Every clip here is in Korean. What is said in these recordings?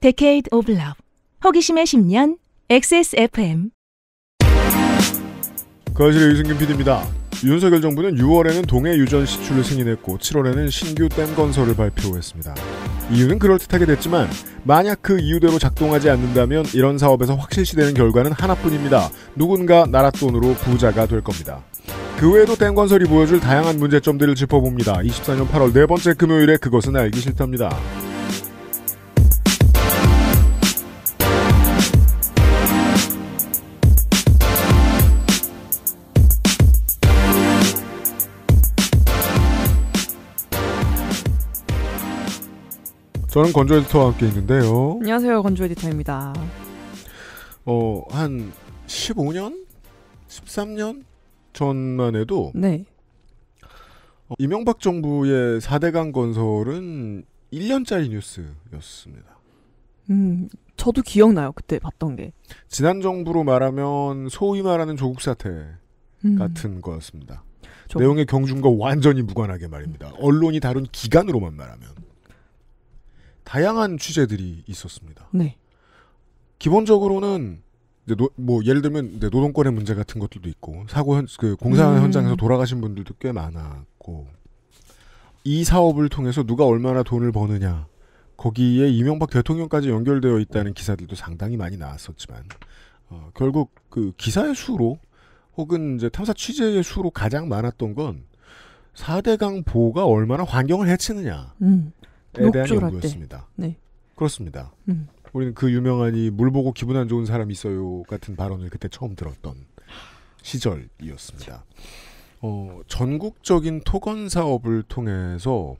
Decade of Love 호기심의 10년 XSFM 거실의 유승균 PD입니다. 윤석열 정부는 6월에는 동해 유전 시출을 승인했고 7월에는 신규 댐 건설을 발표했습니다. 이유는 그럴듯하게 됐지만 만약 그 이유대로 작동하지 않는다면 이런 사업에서 확실시되는 결과는 하나뿐입니다. 누군가 나라 돈으로 부자가 될 겁니다. 그 외에도 댐 건설이 보여줄 다양한 문제점들을 짚어봅니다. 24년 8월 네 번째 금요일에 그것은 알기 싫답니다. 저는 건조 에디터와 함께 있는데요. 안녕하세요. 건조 에디터입니다. 어, 한 15년? 13년 전만 해도 네. 어, 이명박 정부의 4대강 건설은 1년짜리 뉴스였습니다. 음, 저도 기억나요. 그때 봤던 게. 지난 정부로 말하면 소위 말하는 조국 사태 음. 같은 거였습니다. 저... 내용의 경중과 완전히 무관하게 말입니다. 언론이 다룬 기간으로만 말하면. 다양한 취재들이 있었습니다. 네. 기본적으로는 이제 노, 뭐 예를 들면 노동권의 문제 같은 것들도 있고 사고 현, 그 공사 음. 현장에서 돌아가신 분들도 꽤 많았고 이 사업을 통해서 누가 얼마나 돈을 버느냐 거기에 이명박 대통령까지 연결되어 있다는 기사들도 상당히 많이 나왔었지만 어, 결국 그 기사의 수로 혹은 이제 탐사 취재의 수로 가장 많았던 건사대강보가 얼마나 환경을 해치느냐. 음. 대한 연구였습니다. 네. 그렇습니다. 음. 우리는 그 유명한 이 물 보고 기분 안 좋은 사람 있어요 같은 발언을 그때 처음 들었던 시절이었습니다. 어, 전국적인 토건 사업을 통해서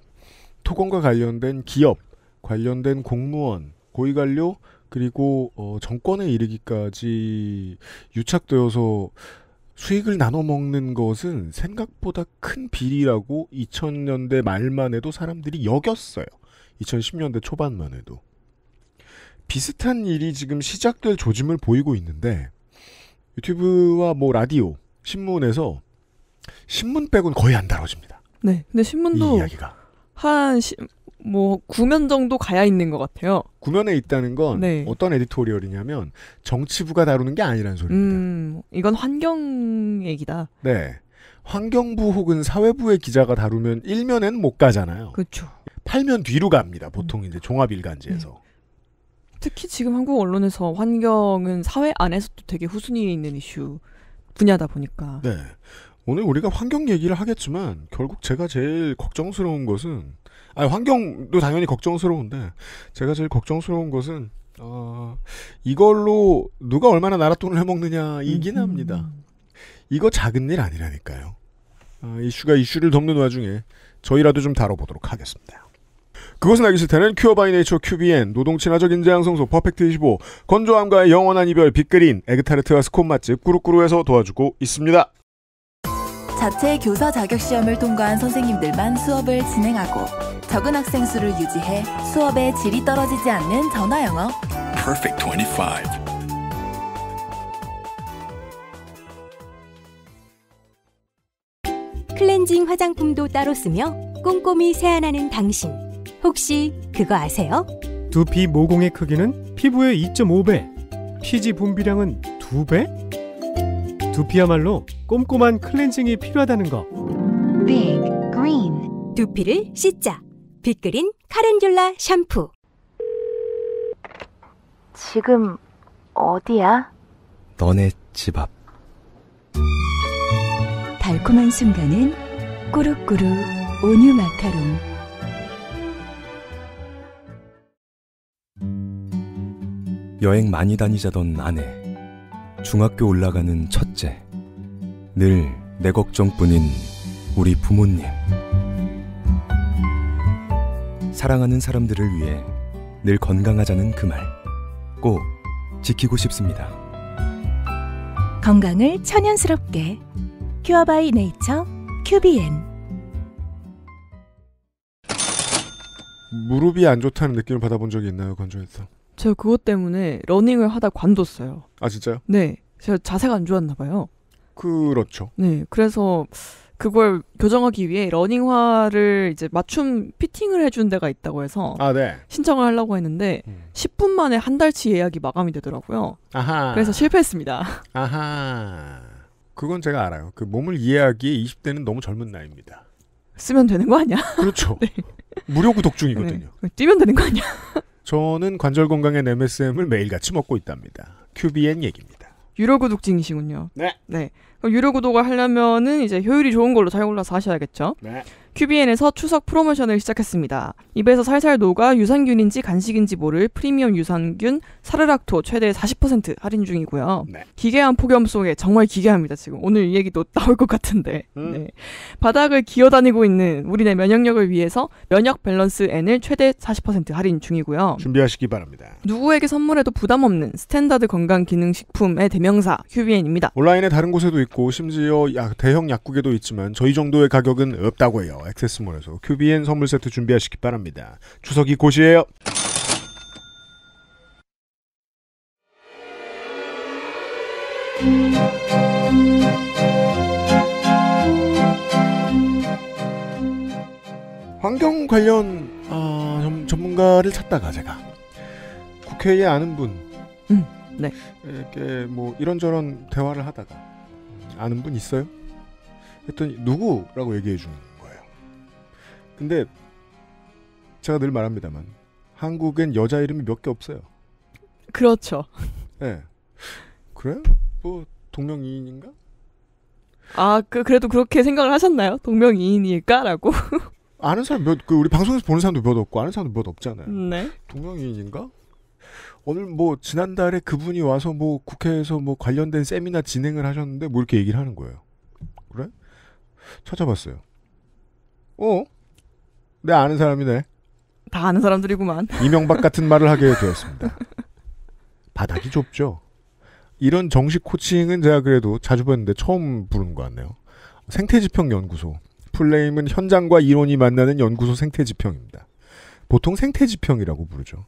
토건과 관련된 기업, 관련된 공무원, 고위관료 그리고 어, 정권에 이르기까지 유착되어서 수익을 나눠 먹는 것은 생각보다 큰 비리라고 2000년대 말만 해도 사람들이 여겼어요. 2010년대 초반만 해도 비슷한 일이 지금 시작될 조짐을 보이고 있는데 유튜브와 뭐 라디오, 신문에서 신문 빼곤 거의 안 다뤄집니다. 네, 근데 신문도 한 시, 뭐 구면 정도 가야 있는 것 같아요. 구면에 있다는 건 네. 어떤 에디토리얼이냐면 정치부가 다루는 게 아니란 소리입니다. 음, 이건 환경 얘기다. 네. 환경부 혹은 사회부의 기자가 다루면 일면엔 못 가잖아요. 그렇죠. 팔면 뒤로 갑니다. 음. 보통 이제 종합일간지에서. 음. 특히 지금 한국 언론에서 환경은 사회 안에서도 되게 후순위에 있는 이슈 분야다 보니까. 네. 오늘 우리가 환경 얘기를 하겠지만 결국 제가 제일 걱정스러운 것은 아 환경도 당연히 걱정스러운데 제가 제일 걱정스러운 것은 어 이걸로 누가 얼마나 나라 돈을 해먹느냐이긴 음. 음 합니다. 음. 이거 작은 일 아니라니까요. 어, 이슈가 이슈를 덮는 와중에 저희라도 좀 다뤄보도록 하겠습니다. 그것은 알기 싫다는 큐어 바이 네이처 큐비엔, 노동 친화적 인재 양성소 퍼펙트25, 건조함과의 영원한 이별 빅그린, 에그타르트와 스콘 맛집 꾸루꾸루에서 도와주고 있습니다. 자체 교사 자격 시험을 통과한 선생님들만 수업을 진행하고 적은 학생 수를 유지해 수업의 질이 떨어지지 않는 전화 영어. p e r 25. 클렌징 화장품도 따로 쓰며 꼼꼼히 세안하는 당신. 혹시 그거 아세요? 두피 모공의 크기는 피부의 2.5배, 피지 분비량은 2배? 두피야말로 꼼꼼한 클렌징이 필요하다는 거. Big Green. 두피를 씻자. 빅그린 카렌듈라 샴푸. 지금 어디야? 너네 집 앞. 달콤한 순간은 꾸룩꾸룩 온유 마카롱. 여행 많이 다니자던 아내, 중학교 올라가는 첫째, 늘 내 걱정뿐인 우리 부모님. 사랑하는 사람들을 위해 늘 건강하자는 그 말, 꼭 지키고 싶습니다. 건강을 천연스럽게 큐어 바이 네이처 큐비엔 무릎이 안 좋다는 느낌을 받아본 적이 있나요, 건조해서? 저 그것 때문에 러닝을 하다 관뒀어요. 아 진짜요? 네, 제가 자세가 안 좋았나 봐요. 그렇죠. 네, 그래서 그걸 교정하기 위해 러닝화를 이제 맞춤 피팅을 해준 데가 있다고 해서 아, 네. 신청을 하려고 했는데 음. 10분 만에 한 달치 예약이 마감이 되더라고요. 아하. 그래서 실패했습니다. 아하. 그건 제가 알아요. 그 몸을 이해하기에 20대는 너무 젊은 나이입니다. 쓰면 되는 거 아니야? 그렇죠. 네. 무료 구독 네. 중이거든요. 네. 뛰면 되는 거 아니야? 저는 관절 건강엔 MSM을 매일같이 먹고 있답니다. 큐비엔 얘기입니다. 유료 구독증이시군요. 네. 네. 유료 구독을 하려면은 이제 효율이 좋은 걸로 잘 골라서 하셔야겠죠. 네. 큐비엔에서 추석 프로모션을 시작했습니다. 입에서 살살 녹아 유산균인지 간식인지 모를 프리미엄 유산균 사르락토 최대 40% 할인 중이고요. 네. 기괴한 폭염 속에 정말 기괴합니다. 지금 오늘 이 얘기도 나올 것 같은데 음. 네. 바닥을 기어다니고 있는 우리네 면역력을 위해서 면역 밸런스 N을 최대 40% 할인 중이고요. 준비하시기 바랍니다. 누구에게 선물해도 부담 없는 스탠다드 건강 기능 식품의 대명사 큐비엔입니다. 온라인의 다른 곳에도 있고 심지어 야, 대형 약국에도 있지만 저희 정도의 가격은 없다고 해요. 액세스몰에서 QBN 선물 세트 준비하시기 바랍니다. 추석이 곧이에요. 환경 관련 어, 전문가를 찾다가 제가 국회에 아는 분 음, 네. 이렇게 뭐 이런저런 대화를 하다가 음, 아는 분 있어요? 했더니 누구라고 얘기해 주는 근데 제가 늘 말합니다만 한국엔 여자 이름이 몇 개 없어요. 그렇죠. 예. 네. 그래? 뭐 동명이인인가? 아, 그 그래도 그렇게 생각을 하셨나요? 동명이인일까라고? 아는 사람 몇, 그 우리 방송에서 보는 사람도 몇 없고 아는 사람도 몇 없잖아요. 음, 네. 동명이인인가? 오늘 뭐 지난달에 그분이 와서 뭐 국회에서 뭐 관련된 세미나 진행을 하셨는데 뭐 이렇게 얘기를 하는 거예요. 그래? 찾아봤어요. 어? 네, 아는 사람이네. 다 아는 사람들이구만. 이명박 같은 말을 하게 되었습니다. 바닥이 좁죠. 이런 정식 코칭은 제가 그래도 자주 봤는데 처음 부른 것 같네요. 생태지평 연구소. 플레임은 현장과 이론이 만나는 연구소 생태지평입니다. 보통 생태지평이라고 부르죠.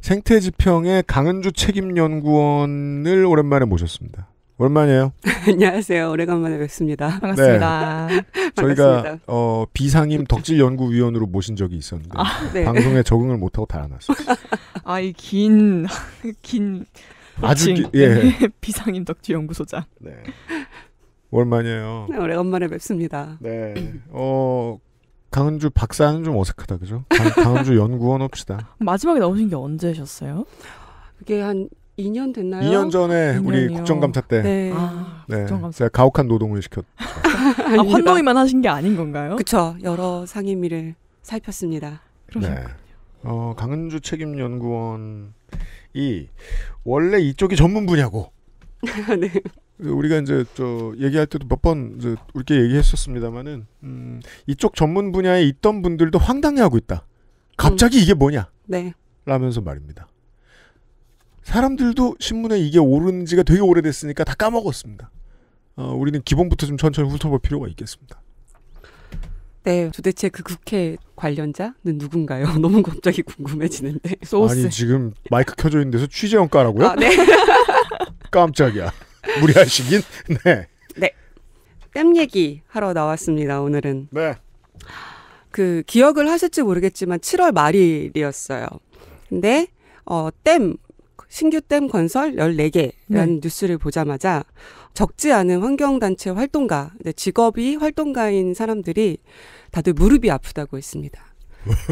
생태지평의 강은주 책임연구원을 오랜만에 모셨습니다. 오랜만이에요. 안녕하세요. 오래간만에 뵙습니다. 반갑습니다. 네. 저희가 어, 비상임 덕질 연구위원으로 모신 적이 있었는데 아, 네. 방송에 적응을 못하고 달아났어요. 아이 긴긴 아주 기, 예 네, 비상임 덕질 연구소장. 네. 오랜만이에요. 네, 오래간만에 뵙습니다. 네. 어 강은주 박사는 좀 어색하다 그죠? 강, 강은주 연구원 옵시다. 마지막에 나오신 게 언제셨어요? 그게 한 2년 됐나요? 2년 전에 2년이요. 우리 국정감사 때. 네. 아, 네. 국정감사. 제가 가혹한 노동을 시켰죠. 아, 환노위만 하신 게 아닌 건가요? 그쵸. 여러 상임위를 살폈습니다. 그러셨군요. 네. 어, 강은주 책임연구원이 원래 이쪽이 전문 분야고. 네. 우리가 이제 저 얘기할 때도 몇번 이제 우리께 얘기했었습니다만은 음, 이쪽 전문 분야에 있던 분들도 황당해하고 있다. 갑자기 음. 이게 뭐냐? 네. 라면서 말입니다. 사람들도 신문에 이게 오른 지가 되게 오래됐으니까 다 까먹었습니다. 어, 우리는 기본부터 좀 천천히 훑어볼 필요가 있겠습니다. 네, 도대체 그 국회 관련자는 누군가요? 너무 갑자기 궁금해지는데. 소스. 아니 지금 마이크 켜져 있는 데서 취재원 까라고요? 아, 네. 깜짝이야. 무리하시긴. 네. 네. 땀 얘기 하러 나왔습니다. 오늘은. 네. 그 기억을 하실지 모르겠지만 7월 말일이었어요. 근데 어, 댐 신규댐 건설 14개라는 네. 뉴스를 보자마자 적지 않은 환경단체 활동가, 네, 직업이 활동가인 사람들이 다들 무릎이 아프다고 했습니다.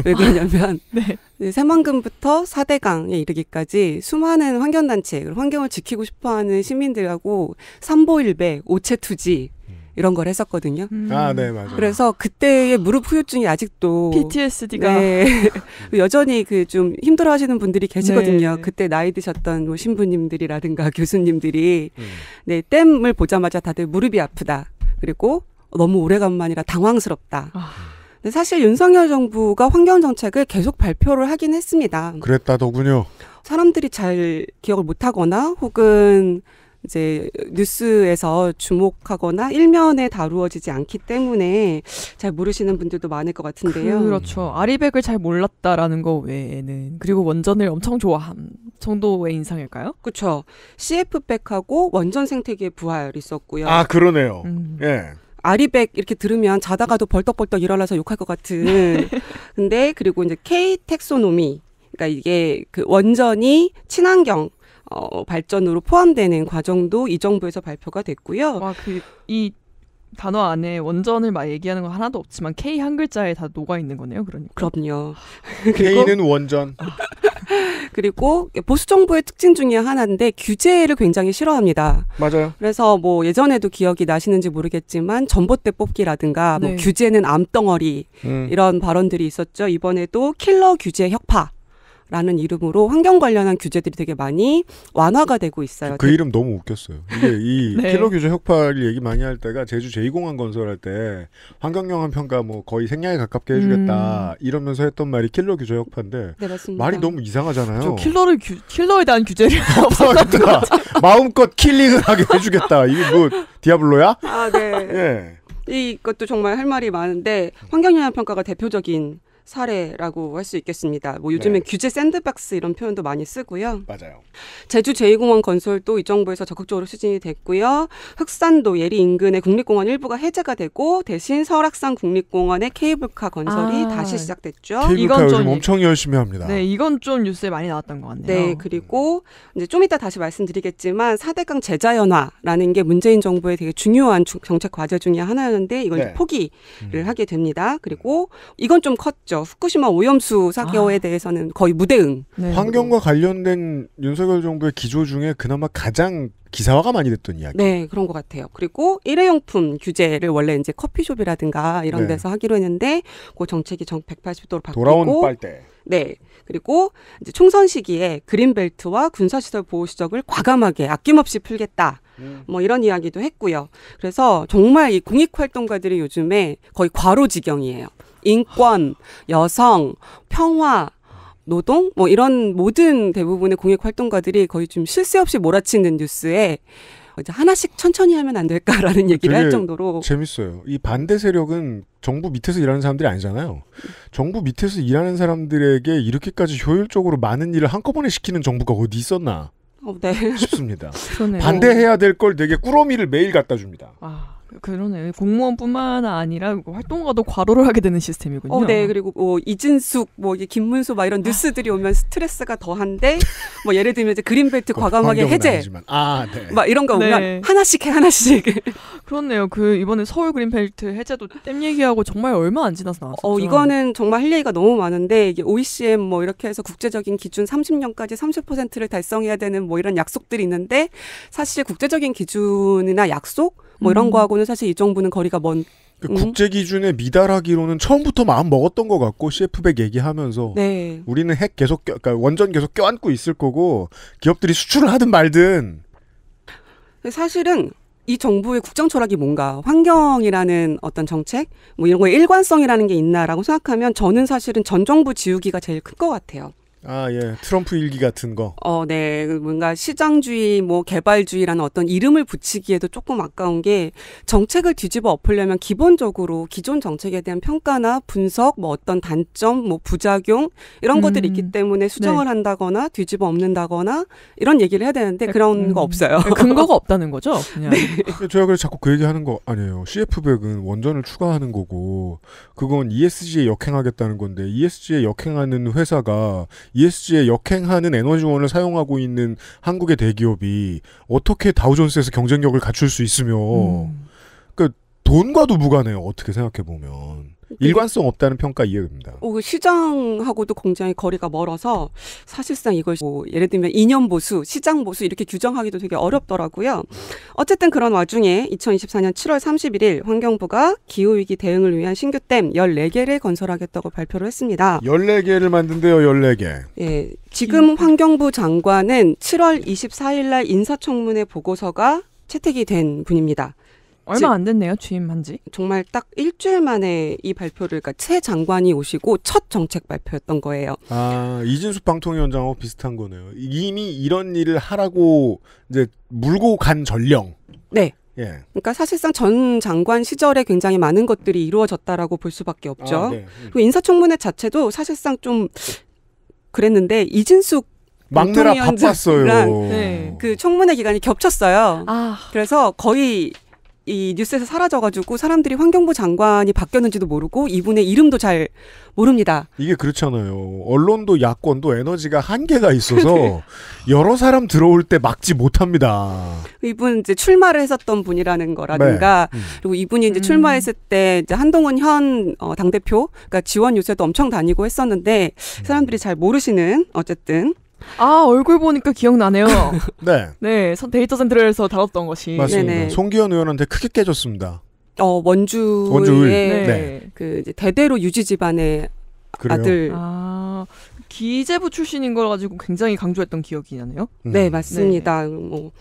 왜 그러냐면 네. 새만금부터 사대강에 이르기까지 수많은 환경단체, 환경을 지키고 싶어하는 시민들하고 삼보일배, 오체투지 이런 걸 했었거든요. 음. 아, 네, 맞아요. 그래서 그때의 무릎 후유증이 아직도 PTSD가 네. 여전히 그 좀 힘들어 하시는 분들이 계시거든요. 네. 그때 나이 드셨던 뭐 신부님들이라든가 교수님들이 음. 네, 댐을 보자마자 다들 무릎이 아프다. 그리고 너무 오래간만이라 당황스럽다. 아. 사실 윤석열 정부가 환경 정책을 계속 발표를 하긴 했습니다. 그랬다더군요. 사람들이 잘 기억을 못 하거나 혹은 이제 뉴스에서 주목하거나 일면에 다루어지지 않기 때문에 잘 모르시는 분들도 많을 것 같은데요. 그렇죠. 아리백을 잘 몰랐다라는 거 외에는 그리고 원전을 엄청 좋아함 정도의 인상일까요? 그렇죠. CF백하고 원전 생태계 부활 있었고요. 아 그러네요. 음. 예. 아리백 이렇게 들으면 자다가도 벌떡벌떡 일어나서 욕할 것 같은. 근데 그리고 이제 K 텍소노미 그러니까 이게 그 원전이 친환경 어, 발전으로 포함되는 과정도 이 정부에서 발표가 됐고요. 와, 그, 이 단어 안에 원전을 막 얘기하는 건 하나도 없지만 K 한 글자에 다 녹아 있는 거네요. 그러니까. 그럼요. K는 원전. 그리고 보수 정부의 특징 중에 하나인데 규제를 굉장히 싫어합니다. 맞아요. 그래서 뭐 예전에도 기억이 나시는지 모르겠지만 전봇대 뽑기라든가 뭐 네. 뭐 규제는 암덩어리 음. 이런 발언들이 있었죠. 이번에도 킬러 규제 혁파 라는 이름으로 환경 관련한 규제들이 되게 많이 완화가 되고 있어요. 그, 이름 너무 웃겼어요. 이게 이 네. 킬러 규제 혁파를 얘기 많이 할 때가 제주 제2공항 건설할 때 환경 영향 평가 뭐 거의 생략에 가깝게 해주겠다 음. 이러면서 했던 말이 킬러 규제 혁파인데 네, 말이 너무 이상하잖아요. 킬러를 규, 킬러에 대한 규제를 없어다 마음껏 킬링을 하게 해주겠다. 이게 뭐 디아블로야? 아 네. 예. 이것도 정말 할 말이 많은데 환경영향 평가가 대표적인 사례라고 할 수 있겠습니다. 뭐 요즘에 네. 규제 샌드박스 이런 표현도 많이 쓰고요. 맞아요. 제주 제2공원 건설도 이 정부에서 적극적으로 추진이 됐고요. 흑산도 예리 인근의 국립공원 일부가 해제가 되고 대신 설악산 국립공원의 케이블카 건설이 아. 다시 시작됐죠. 케이블카 요즘 엄청 열심히 합니다. 네, 이건 좀 뉴스에 많이 나왔던 것 같네요. 네, 그리고 이제 좀 이따 다시 말씀드리겠지만 사대강 제자연화라는 게 문재인 정부의 되게 중요한 정책 과제 중의 하나였는데 이걸 네. 포기를 음. 하게 됩니다. 그리고 이건 좀컸 있죠. 후쿠시마 오염수 사고에 아. 대해서는 거의 무대응. 네. 환경과 관련된 윤석열 정부의 기조 중에 그나마 가장 기사화가 많이 됐던 이야기. 네, 그런 것 같아요. 그리고 일회용품 규제를 원래 이제 커피숍이라든가 이런 네. 데서 하기로 했는데 그 정책이 정 180도로 바뀌고 돌아온 빨대. 네. 그리고 이제 총선 시기에 그린벨트와 군사시설 보호 시적을 과감하게 아낌없이 풀겠다. 음. 뭐 이런 이야기도 했고요. 그래서 정말 이 공익활동가들이 요즘에 거의 과로지경이에요. 인권, 여성, 평화, 노동 뭐 이런 모든 대부분의 공익 활동가들이 거의 좀쉴새 없이 몰아치는 뉴스에 이제 하나씩 천천히 하면 안 될까라는 아, 얘기를 할 정도로 재밌어요. 이 반대 세력은 정부 밑에서 일하는 사람들이 아니잖아요. 정부 밑에서 일하는 사람들에게 이렇게까지 효율적으로 많은 일을 한꺼번에 시키는 정부가 어디 있었나 어, 네. 싶습니다. 반대해야 될 걸 되게 꾸러미를 매일 갖다 줍니다. 아. 그러네. 공무원뿐만 아니라 활동가도 과로를 하게 되는 시스템이군요. 어, 네. 그리고 뭐 이진숙, 뭐 김문수 막 이런 뉴스들이 아. 오면 스트레스가 더한데 뭐 예를 들면 이제 그린벨트 어, 과감하게 해제, 아 네. 막 이런 거 오면 네. 하나씩 해 하나씩. 그렇네요. 그 이번에 서울 그린벨트 해제도 땜 얘기하고 정말 얼마 안 지나서 나왔었죠. 어, 이거는 정말 할 얘기가 너무 많은데 이게 OECM 뭐 이렇게 해서 국제적인 기준 30년까지 30%를 달성해야 되는 뭐 이런 약속들이 있는데 사실 국제적인 기준이나 약속 뭐 이런 음. 거하고는 사실 이 정부는 거리가 먼 그 음. 국제 기준에 미달하기로는 처음부터 마음 먹었던 것 같고 CF백 얘기하면서 네. 우리는 핵 계속 껴, 그러니까 원전 계속 껴안고 있을 거고 기업들이 수출을 하든 말든 사실은 이 정부의 국정 철학이 뭔가 환경이라는 어떤 정책 뭐 이런 거에 일관성이라는 게 있나라고 생각하면 저는 사실은 전 정부 지우기가 제일 큰 것 같아요. 아, 예. 트럼프 일기 같은 거. 어, 네. 그 뭔가 시장주의, 뭐 개발주의라는 어떤 이름을 붙이기에도 조금 아까운 게 정책을 뒤집어 엎으려면 기본적으로 기존 정책에 대한 평가나 분석, 뭐 어떤 단점, 뭐 부작용 이런 음. 것들이 있기 때문에 수정을 네. 한다거나 뒤집어 엎는다거나 이런 얘기를 해야 되는데 네. 그런 음. 거 없어요. 네, 근거가 없다는 거죠? 그냥. 네. 아, 제가 그래 서 자꾸 그 얘기 하는 거 아니에요. CF백은 원전을 추가하는 거고 그건 ESG에 역행하겠다는 건데 ESG에 역행하는 회사가 ESG에 역행하는 에너지원을 사용하고 있는 한국의 대기업이 어떻게 다우존스에서 경쟁력을 갖출 수 있으며 음. 그러니까 돈과도 무관해요. 어떻게 생각해 보면 일관성 없다는 평가 이해입니다. 어, 그 시장하고도 굉장히 거리가 멀어서 사실상 이걸 뭐 예를 들면 이념 보수, 시장 보수 이렇게 규정하기도 되게 어렵더라고요. 어쨌든 그런 와중에 2024년 7월 31일 환경부가 기후 위기 대응을 위한 신규 댐 14개를 건설하겠다고 발표를 했습니다. 14개를 만든대요, 14개. 예. 지금 환경부 장관은 7월 24일 날 인사청문회 보고서가 채택이 된 분입니다. 얼마 안 됐네요, 취임한 지. 정말 딱 일주일 만에 이 발표를, 그러니까 최 장관이 오시고 첫 정책 발표였던 거예요. 아, 이진숙 방통위원장하고 비슷한 거네요. 이미 이런 일을 하라고 이제 물고 간 전령. 네. 예. 그러니까 사실상 전 장관 시절에 굉장히 많은 것들이 이루어졌다라고 볼 수밖에 없죠. 아, 네. 음. 그리고 인사청문회 자체도 사실상 좀 그랬는데 이진숙 막내라 바빴어요. 네. 그 청문회 기간이 겹쳤어요. 아. 그래서 거의 이 뉴스에서 사라져가지고 사람들이 환경부 장관이 바뀌었는지도 모르고 이분의 이름도 잘 모릅니다. 이게 그렇잖아요. 언론도 야권도 에너지가 한계가 있어서 여러 사람 들어올 때 막지 못합니다. 이분 이제 출마를 했었던 분이라는 거라든가 네. 음. 그리고 이분이 이제 음. 출마했을 때 이제 한동훈 현 어, 당대표 그러니까 지원 유세도 엄청 다니고 했었는데 음. 사람들이 잘 모르시는 어쨌든 아 얼굴 보니까 기억나네요. 네. 네 데이터 센터에서 다뤘던 것이 맞습니다. 네네. 송기현 의원한테 크게 깨졌습니다. 어 원주의 원주의 네. 네. 네. 그 이제 대대로 유지 집안의 그래요. 아들. 아 기재부 출신인 걸 가지고 굉장히 강조했던 기억이 나네요. 음. 네 맞습니다. 네. 뭐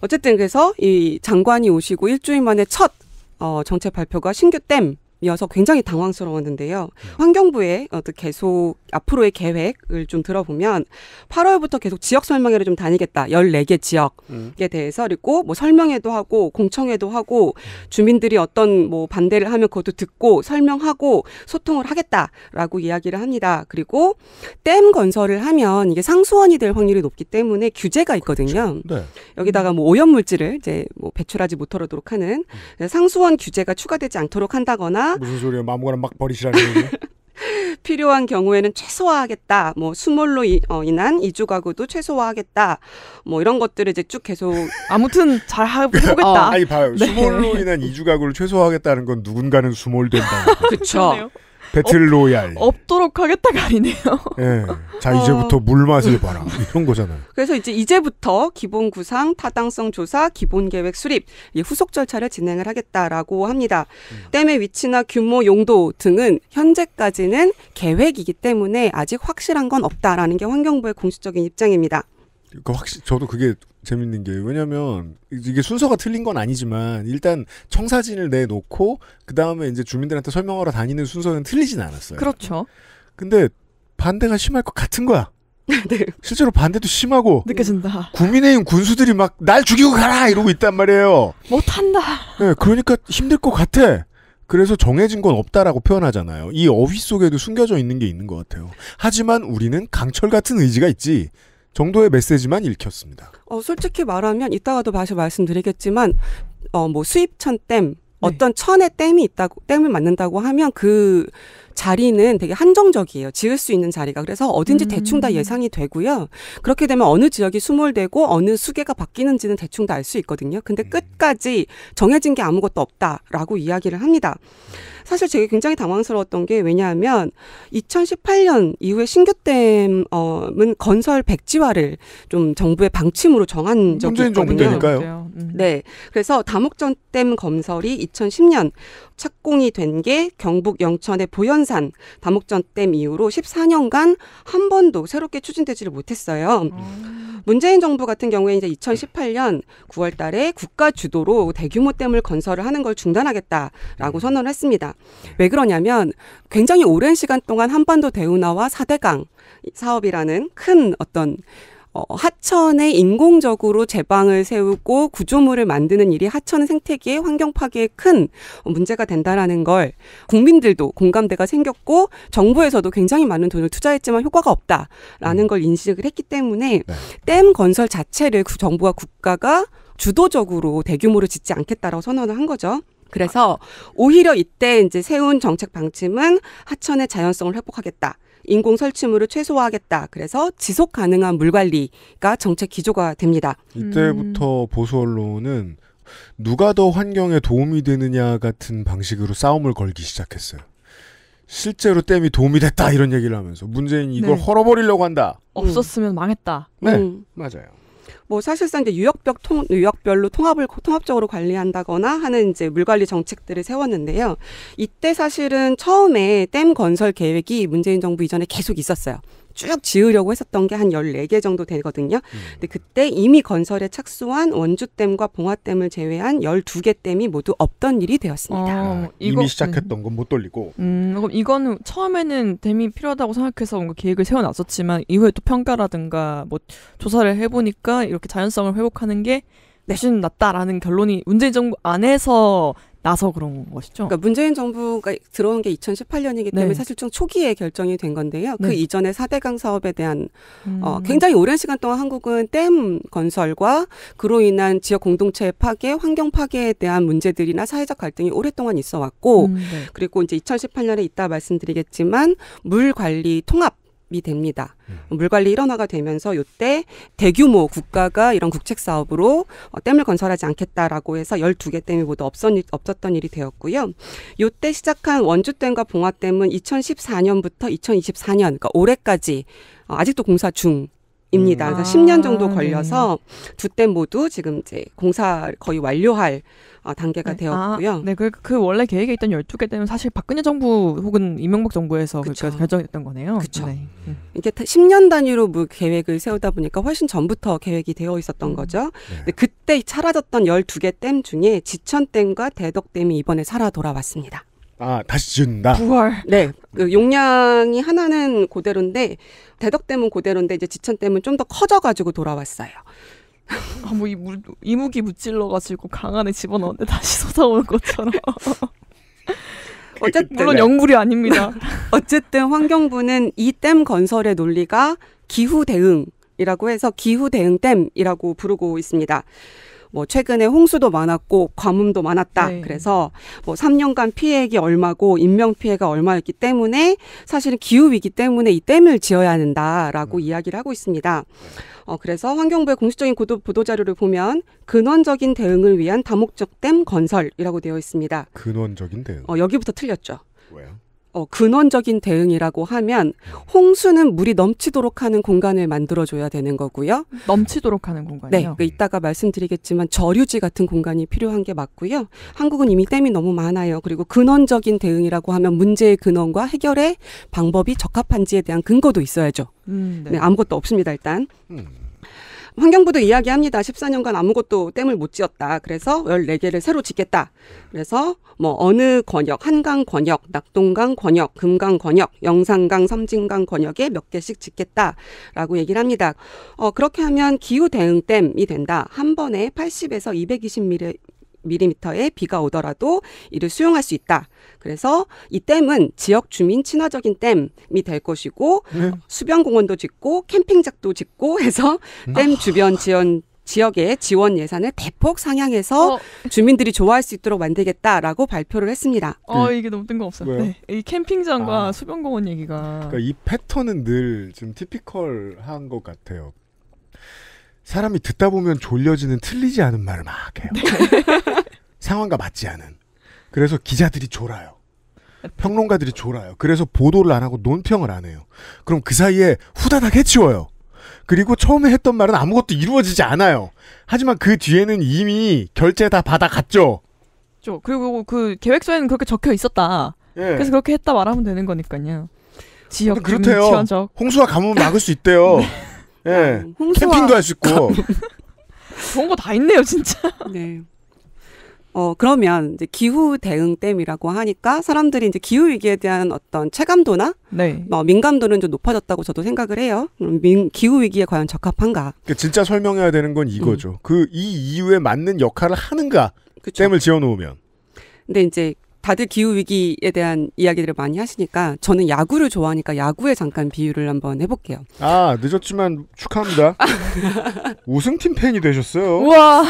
어쨌든 그래서 이 장관이 오시고 일주일 만에 첫 어, 정책 발표가 신규 댐 이어서 굉장히 당황스러웠는데요. 음. 환경부의 어떤 계속 앞으로의 계획을 좀 들어보면 8월부터 계속 지역 설명회를 좀 다니겠다. 14개 지역에 음. 대해서 그리고 뭐 설명회도 하고 공청회도 하고 음. 주민들이 어떤 뭐 반대를 하면 그것도 듣고 설명하고 소통을 하겠다라고 이야기를 합니다. 그리고 댐 건설을 하면 이게 상수원이 될 확률이 높기 때문에 규제가 그렇죠. 있거든요. 네. 여기다가 뭐 오염 물질을 이제 뭐 배출하지 못하도록 하는 음. 상수원 규제가 추가되지 않도록 한다거나 무슨 소리야? 아무거나 막 버리시라는 얘기 필요한 경우에는 최소화하겠다. 뭐 수몰로 이, 어, 인한 이주 가구도 최소화하겠다. 뭐 이런 것들을 이제 쭉 계속 아무튼 잘 네. 해보겠다. 어. 아니 봐요. 네. 수몰로 인한 이주 가구를 최소화하겠다는 건 누군가는 수몰된다. 그렇죠. 배틀로얄. 없도록 하겠다가 아니네요. 네. 자, 어. 이제부터 어... 물 맛을 봐라. 이런 거잖아요. 그래서 이제 이제부터 기본 구상, 타당성 조사, 기본 계획 수립, 후속 절차를 진행을 하겠다라고 합니다. 음. 댐의 위치나 규모, 용도 등은 현재까지는 계획이기 때문에 아직 확실한 건 없다라는 게 환경부의 공식적인 입장입니다. 그 확실 저도 그게 재밌는 게 왜냐면 이게 순서가 틀린 건 아니지만 일단 청사진을 내놓고 그 다음에 이제 주민들한테 설명하러 다니는 순서는 틀리진 않았어요. 그렇죠. 근데 반대가 심할 것 같은 거야. 네. 실제로 반대도 심하고 느껴진다. 국민의힘 군수들이 막 날 죽이고 가라 이러고 있단 말이에요. 못한다. 네, 그러니까 힘들 것 같아. 그래서 정해진 건 없다라고 표현하잖아요. 이 어휘 속에도 숨겨져 있는 게 있는 것 같아요. 하지만 우리는 강철 같은 의지가 있지. 정도의 메시지만 읽혔습니다. 어, 솔직히 말하면 이따가도 다시 말씀드리겠지만 어, 뭐 수입천 댐 네. 어떤 천에 댐이 있다고 댐을 맞는다고 하면 그 자리는 되게 한정적이에요. 지을 수 있는 자리가. 그래서 어딘지 음. 대충 다 예상이 되고요. 그렇게 되면 어느 지역이 수몰되고 어느 수계가 바뀌는지는 대충 다 알 수 있거든요. 근데 음. 끝까지 정해진 게 아무것도 없다라고 이야기를 합니다. 사실 제가 굉장히 당황스러웠던 게 왜냐하면 2018년 이후에 신규댐은 어, 건설 백지화를 좀 정부의 방침으로 정한 음. 적이 있거든요. 음. 네. 그래서 다목전댐 건설이 2010년 착공이 된 게 경북 영천의 보현 한산 다목전댐 이후로 14년간 한 번도 새롭게 추진되지를 못했어요. 음. 문재인 정부 같은 경우에 이제 2018년 9월 달에 국가 주도로 대규모 댐을 건설을 하는 걸 중단하겠다라고 음. 선언을 했습니다. 왜 그러냐면 굉장히 오랜 시간 동안 한반도 대운하와 사대강 사업이라는 큰 어떤 어, 하천에 인공적으로 제방을 세우고 구조물을 만드는 일이 하천 생태계의 환경 파괴에 큰 문제가 된다라는 걸 국민들도 공감대가 생겼고 정부에서도 굉장히 많은 돈을 투자했지만 효과가 없다라는 음. 걸 인식을 했기 때문에 네. 댐 건설 자체를 정부와 국가가 주도적으로 대규모로 짓지 않겠다라고 선언을 한 거죠. 그래서 오히려 이때 이제 세운 정책 방침은 하천의 자연성을 회복하겠다. 인공 설치물을 최소화하겠다. 그래서 지속 가능한 물 관리가 정책 기조가 됩니다. 이때부터 음. 보수 언론은 누가 더 환경에 도움이 되느냐 같은 방식으로 싸움을 걸기 시작했어요. 실제로 댐이 도움이 됐다 이런 얘기를 하면서 문재인이 걸 네. 헐어버리려고 한다. 없었으면 망했다. 네, 음. 맞아요. 뭐 사실상 이제 유역별 통 유역별로 통합을 통합적으로 관리한다거나 하는 이제 물 관리 정책들을 세웠는데요. 이때 사실은 처음에 댐 건설 계획이 문재인 정부 이전에 계속 있었어요. 쭉 지으려고 했었던 게 한1 4개 정도 되거든요. 음. 근데 그때 이미 건설에 착수한 원주댐과 봉화댐을 제외한 1 2개 댐이 모두 없던 일이 되었습니다. 어, 아, 이거, 이미 시작했던 음. 건못 돌리고. 음, 그럼 이거는 처음에는 댐이 필요하다고 생각해서 뭔가 계획을 세워놨었지만 이후에 또 평가라든가 뭐 조사를 해보니까 이렇게 자연성을 회복하는 게 네. 훨씬 네. 낫다라는 결론이 문재인 정부 안에서 나서 그런 것이죠. 그러니까 문재인 정부가 들어온 게 2018년이기 때문에 네. 사실 좀 초기에 결정이 된 건데요. 그 네. 그 이전에 4대강 사업에 대한 음. 어, 굉장히 오랜 시간 동안 한국은 댐 건설과 그로 인한 지역 공동체 파괴, 환경 파괴에 대한 문제들이나 사회적 갈등이 오랫동안 있어 왔고 음, 네. 그리고 이제 2018년에 이따 말씀드리겠지만 물 관리 통합 이 됩니다. 음. 물관리 일원화가 되면서 이때 대규모 국가가 이런 국책 사업으로 어, 댐을 건설하지 않겠다라고 해서 열두 개 댐이 모두 없었, 없었던 일이 되었고요. 이때 시작한 원주댐과 봉화댐은 2014년부터 2024년, 그러니까 올해까지 어, 아직도 공사 중 입니다. 그래서 아, 10년 정도 걸려서 네. 두댐 모두 지금 이제 공사 거의 완료할 어, 단계가 네. 아, 되었고요. 아, 네, 그, 그, 원래 계획에 있던 12개 댐은 사실 박근혜 정부 혹은 이명박 정부에서 그렇게 결정했던 거네요. 그렇죠. 네. 이게 10년 단위로 뭐 계획을 세우다 보니까 훨씬 전부터 계획이 되어 있었던 음. 거죠. 네. 근데 그때 사라졌던 12개 댐 중에 지천댐과 대덕댐이 이번에 살아 돌아왔습니다. 아 다시 준다 부활. 네, 그 용량이 하나는 고대로인데 대덕댐은 고대로인데 이제 지천댐은 좀 더 커져가지고 돌아왔어요. 아 뭐 이 물 이무기 무찔러가지고 강 안에 집어넣는데 다시 쏟아오는 것처럼. 어쨌든 물론 네. 영물이 아닙니다. 어쨌든 환경부는 이 댐 건설의 논리가 기후 대응이라고 해서 기후 대응댐이라고 부르고 있습니다. 뭐 최근에 홍수도 많았고 과음도 많았다. 네. 그래서 뭐 3년간 피해액이 얼마고 인명 피해가 얼마였기 때문에 사실은 기후 위기 때문에 이 댐을 지어야 한다라고 음. 이야기를 하고 있습니다. 어, 그래서 환경부의 공식적인 보도, 보도 자료를 보면 근원적인 대응을 위한 다목적 댐 건설이라고 되어 있습니다. 근원적인 대응. 어, 여기부터 틀렸죠. 왜요? 어, 근원적인 대응이라고 하면 홍수는 물이 넘치도록 하는 공간을 만들어줘야 되는 거고요. 넘치도록 하는 공간이요? 네. 그 이따가 말씀드리겠지만 저류지 같은 공간이 필요한 게 맞고요. 한국은 이미 댐이 너무 많아요. 그리고 근원적인 대응이라고 하면 문제의 근원과 해결의 방법이 적합한지에 대한 근거도 있어야죠. 음, 네. 네, 아무것도 없습니다, 일단. 음. 환경부도 이야기합니다. 14년간 아무것도 댐을 못 지었다. 그래서 14개를 새로 짓겠다. 그래서 뭐 어느 권역, 한강 권역, 낙동강 권역, 금강 권역, 영산강, 섬진강 권역에 몇 개씩 짓겠다라고 얘기를 합니다. 어, 그렇게 하면 기후 대응 댐이 된다. 한 번에 80에서 220mm 미리미터의 비가 오더라도 이를 수용할 수 있다. 그래서 이 댐은 지역 주민 친화적인 댐이 될 것이고 네. 수변공원도 짓고 캠핑장도 짓고 해서 음. 댐 주변 지원 지역의 지원 예산을 대폭 상향해서 어. 주민들이 좋아할 수 있도록 만들겠다라고 발표를 했습니다. 어 네. 이게 너무 뜬금없어요. 네. 이 캠핑장과 아. 수변공원 얘기가 그러니까 이 패턴은 늘좀 티피컬한 것 같아요. 사람이 듣다 보면 졸려지는 틀리지 않은 말을 막 해요. 네. 상황과 맞지 않은. 그래서 기자들이 졸아요. 평론가들이 졸아요. 그래서 보도를 안 하고 논평을 안 해요. 그럼 그 사이에 후다닥 해치워요. 그리고 처음에 했던 말은 아무것도 이루어지지 않아요. 하지만 그 뒤에는 이미 결제 다 받아갔죠. 죠 그리고 그 계획서에는 그렇게 적혀 있었다. 예. 그래서 그렇게 했다 말하면 되는 거니까요. 지역 그렇대요. 음, 지원적. 홍수와 가뭄 을 막을 수 있대요. 네. 예. 홍수와... 캠핑도 할 수 있고. 좋은 거 다 있네요, 진짜. 네. 어, 그러면 이제 기후 대응 댐이라고 하니까 사람들이 이제 기후 위기에 대한 어떤 체감도나 네. 어, 민감도는 좀 높아졌다고 저도 생각을 해요. 민, 기후 위기에 과연 적합한가? 그러니까 진짜 설명해야 되는 건 이거죠. 음. 그이 이유에 맞는 역할을 하는가 그쵸. 댐을 지어 놓으면. 근데 이제 다들 기후 위기에 대한 이야기들을 많이 하시니까 저는 야구를 좋아하니까 야구에 잠깐 비유를 한번 해볼게요. 아 늦었지만 축하합니다. 우승팀 팬이 되셨어요. 우와.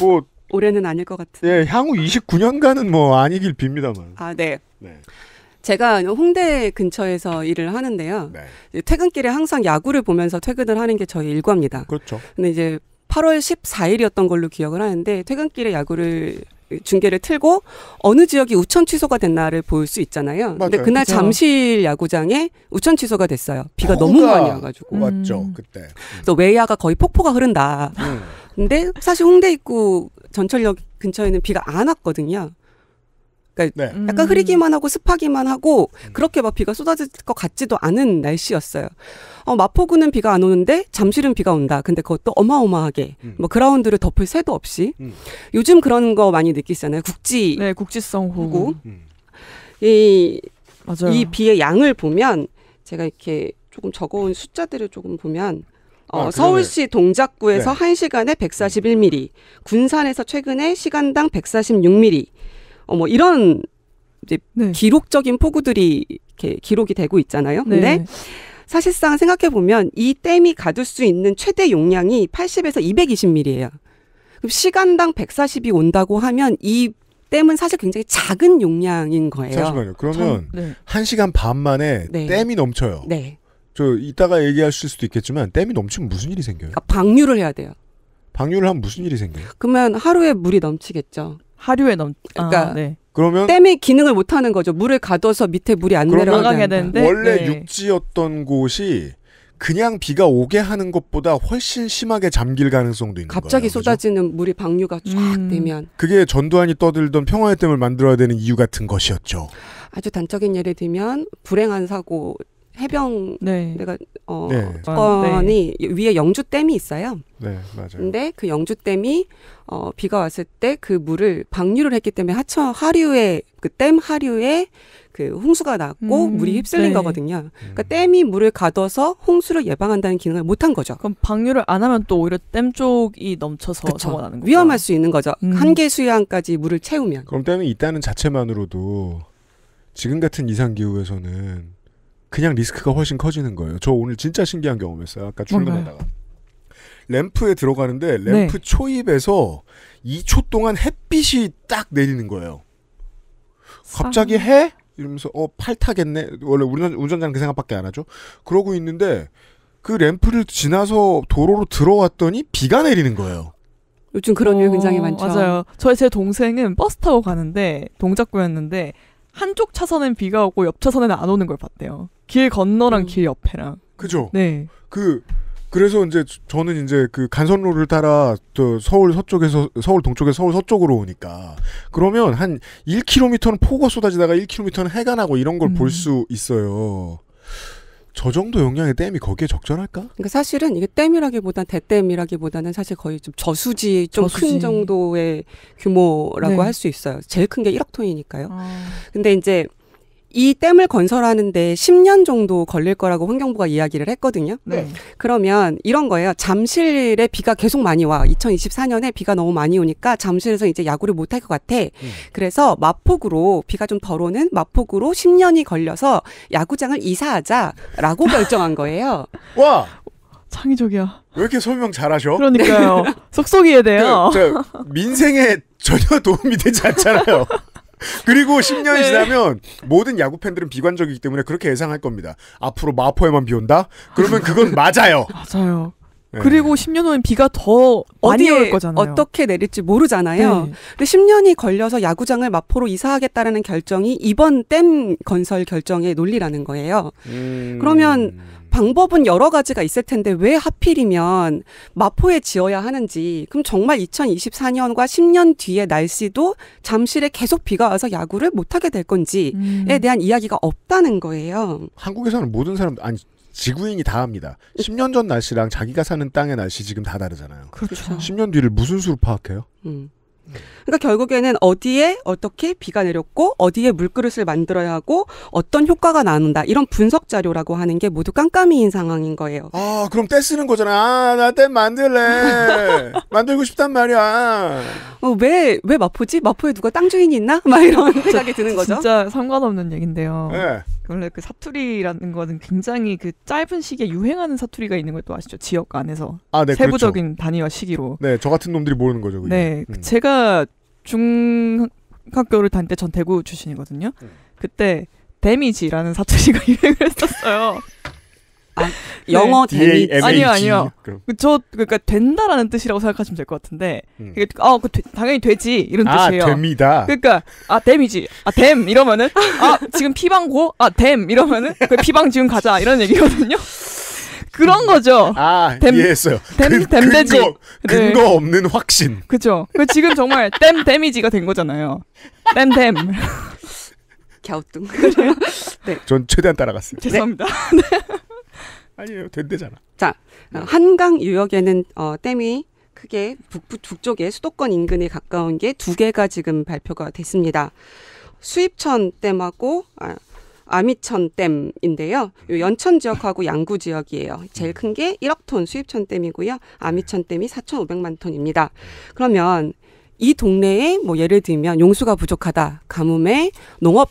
뭐 올해는 아닐 것 같은. 예, 향후 29년간은 뭐 아니길 빕니다만. 아, 네. 네. 제가 홍대 근처에서 일을 하는데요. 네. 퇴근길에 항상 야구를 보면서 퇴근을 하는 게 저희 일과입니다. 그렇죠. 근데 이제 8월 14일이었던 걸로 기억을 하는데 퇴근길에 야구를 중계를 틀고 어느 지역이 우천 취소가 된 날을 볼 수 있잖아요. 맞아요. 근데 그날 그쵸? 잠실 야구장에 우천 취소가 됐어요. 비가 너무 많이 와가지고. 맞죠, 음. 그때. 음. 그래서 외야가 거의 폭포가 흐른다. 음. 근데 사실 홍대 입구 전철역 근처에는 비가 안 왔거든요. 그러니까 네. 음. 약간 흐리기만 하고 습하기만 하고 음. 그렇게 막 비가 쏟아질 것 같지도 않은 날씨였어요. 어, 마포구는 비가 안 오는데 잠실은 비가 온다. 근데 그것도 어마어마하게 음. 뭐 그라운드를 덮을 새도 없이 음. 요즘 그런 거 많이 느끼잖아요. 국지 네 국지성 호구 음. 이, 맞아요. 이 비의 양을 보면 제가 이렇게 조금 적어온 숫자들을 조금 보면 어, 아, 서울시 동작구에서 네. 1시간에 141mm, 음. 군산에서 최근에 시간당 146mm, 어, 뭐 이런 이제 네. 기록적인 폭우들이 이렇게 기록이 되고 있잖아요. 네. 근데 사실상 생각해 보면 이 댐이 가둘 수 있는 최대 용량이 80에서 220mm예요. 그럼 시간당 140이 온다고 하면 이 댐은 사실 굉장히 작은 용량인 거예요. 잠시만요. 그러면 전, 네. 1시간 반 만에 네. 댐이 넘쳐요. 네. 저 이따가 얘기하실 수도 있겠지만 댐이 넘치면 무슨 일이 생겨요? 그러니까 방류를 해야 돼요. 방류를 하면 무슨 일이 생겨요? 그러면 하루에 물이 넘치겠죠. 하루에 넘 아, 그러니까 아, 네. 그러면 댐의 기능을 못 하는 거죠. 물을 가둬서 밑에 물이 안 내려가게 되는데 원래 네. 육지였던 곳이 그냥 비가 오게 하는 것보다 훨씬 심하게 잠길 가능성도 있는 갑자기 거예요. 갑자기 쏟아지는 그죠? 물이 방류가 쫙 음. 되면 그게 전두환이 떠들던 평화의 댐을 만들어야 되는 이유 같은 것이었죠. 아주 단적인 예를 들면 불행한 사고 해병 네. 내가 어 네. 건이 네. 위에 영주 댐이 있어요. 네, 맞아요. 근데 그 영주 댐이 어 비가 왔을 때 그 물을 방류를 했기 때문에 하천 하류에 그 댐 하류에 그 홍수가 났고 음, 물이 휩쓸린 네. 거거든요. 그러니까 음. 댐이 물을 가둬서 홍수를 예방한다는 기능을 못 한 거죠. 그럼 방류를 안 하면 또 오히려 댐 쪽이 넘쳐서 저거나는 거죠. 위험할 수 있는 거죠. 음. 한계 수양까지 물을 채우면. 그럼 댐이 있다는 자체만으로도 지금 같은 이상 기후에서는 그냥 리스크가 훨씬 커지는 거예요. 저 오늘 진짜 신기한 경험했어요. 아까 출근하다가. 램프에 들어가는데 램프 네. 초입에서 2초 동안 햇빛이 딱 내리는 거예요. 갑자기 해? 이러면서 어 팔 타겠네. 원래 운전 운전자는 그 생각밖에 안 하죠. 그러고 있는데 그 램프를 지나서 도로로 들어왔더니 비가 내리는 거예요. 요즘 그런 어, 일 굉장히 어, 많죠. 맞아요. 저희 제 동생은 버스 타고 가는데 동작구였는데 한쪽 차선엔 비가 오고 옆 차선에는 안 오는 걸 봤대요. 길 건너랑 음. 길 옆에랑. 그죠. 네. 그 그래서 이제 저는 이제 그 간선로를 따라 또 서울 서쪽에서 서울 동쪽에 서울 서쪽으로 오니까 그러면 한 1km는 폭우 쏟아지다가 1km는 해가 나고 이런 걸 볼수 음. 있어요. 저 정도 용량의 댐이 거기에 적절할까? 그러니까 사실은 이게 댐이라기보단 대댐이라기보다는 사실 거의 좀 저수지 좀 큰 정도의 규모라고 네. 할수 있어요. 제일 큰 게 1억 톤이니까요. 아. 근데 이제 이 댐을 건설하는데 10년 정도 걸릴 거라고 환경부가 이야기를 했거든요. 네. 그러면 이런 거예요. 잠실에 비가 계속 많이 와. 2024년에 비가 너무 많이 오니까 잠실에서 이제 야구를 못할 것 같아. 음. 그래서 마포구로 비가 좀 덜 오는 마포구로 10년이 걸려서 야구장을 이사하자라고 결정한 거예요. 와. 창의적이야. 왜 이렇게 설명 잘하셔? 그러니까요. 속속이에 대요 네, 민생에 전혀 도움이 되지 않잖아요. 그리고 10년 네. 지나면 모든 야구 팬들은 비관적이기 때문에 그렇게 예상할 겁니다. 앞으로 마포에만 비 온다? 그러면 그건 맞아요. 맞아요. 네. 그리고 10년 후엔 비가 더 많이 올 거잖아요. 어떻게 내릴지 모르잖아요. 네. 근데 10년이 걸려서 야구장을 마포로 이사하겠다라는 결정이 이번 댐 건설 결정의 논리라는 거예요. 음. 그러면 방법은 여러 가지가 있을 텐데 왜 하필이면 마포에 지어야 하는지 그럼 정말 2024년과 10년 뒤에 날씨도 잠실에 계속 비가 와서 야구를 못하게 될 건지에 음. 대한 이야기가 없다는 거예요. 한국에 서는 모든 사람 아니 지구인이 다 합니다. 10년 전 날씨랑 자기가 사는 땅의 날씨 지금 다 다르잖아요. 그렇죠. 10년 뒤를 무슨 수로 파악해요? 음. 그러니까 결국에는 어디에 어떻게 비가 내렸고 어디에 물그릇을 만들어야 하고 어떤 효과가 나온다 이런 분석 자료라고 하는 게 모두 깜깜이인 상황인 거예요. 아 그럼 때 쓰는 거잖아. 아, 나때 만들래. 만들고 싶단 말이야. 왜왜 어, 마포지? 마포에 누가 땅 주인이 있나? 막 이런 생각이 드는 거죠. 진짜 상관없는 얘긴데요. 네. 원래 그 사투리라는 거는 굉장히 그 짧은 시기에 유행하는 사투리가 있는 걸또 아시죠? 지역 안에서 아, 네, 그렇죠. 세부적인 그렇죠. 단위와 시기로. 네, 저 같은 놈들이 모르는 거죠. 그게. 네, 음. 제가 중학교를 다닐 때 전 대구 출신이거든요. 네. 그때 데미지라는 사투리가 유행을 했었어요. 아, 네. 영어 네. 데미 D-A-M-A-G. 아니요 아니요. 그 저 그러니까 된다라는 뜻이라고 생각하시면 될 것 같은데. 음. 그게니 어, 그, 당연히 되지 이런 아, 뜻이에요. 됩니다. 그러니까 아 데미지 아댐 이러면은 아 지금 피방고 아댐 이러면은 그 피방 지금 가자 이런 얘기거든요. 그런 거죠. 아, 댐, 이해했어요. 댐, 근, 그 데지 근거, 네. 근거, 없는 확신. 그죠. 그 지금 정말 댐 데미지가 된 거잖아요. 댐 댐. 갸우뚱. 네. 전 최대한 따라갔어요. 죄송합니다. 네. 네. 아니에요. 된대잖아. 자, 어, 한강 유역에는 어, 댐이 크게 북부 북쪽의 수도권 인근에 가까운 게 두 개가 지금 발표가 됐습니다. 수입천 댐하고 아, 아미천댐인데요. 연천 지역하고 양구 지역이에요. 제일 큰 게 1억 톤 수입천댐이고요. 아미천댐이 4,500만 톤입니다. 그러면 이 동네에 뭐 예를 들면 용수가 부족하다, 가뭄에 농업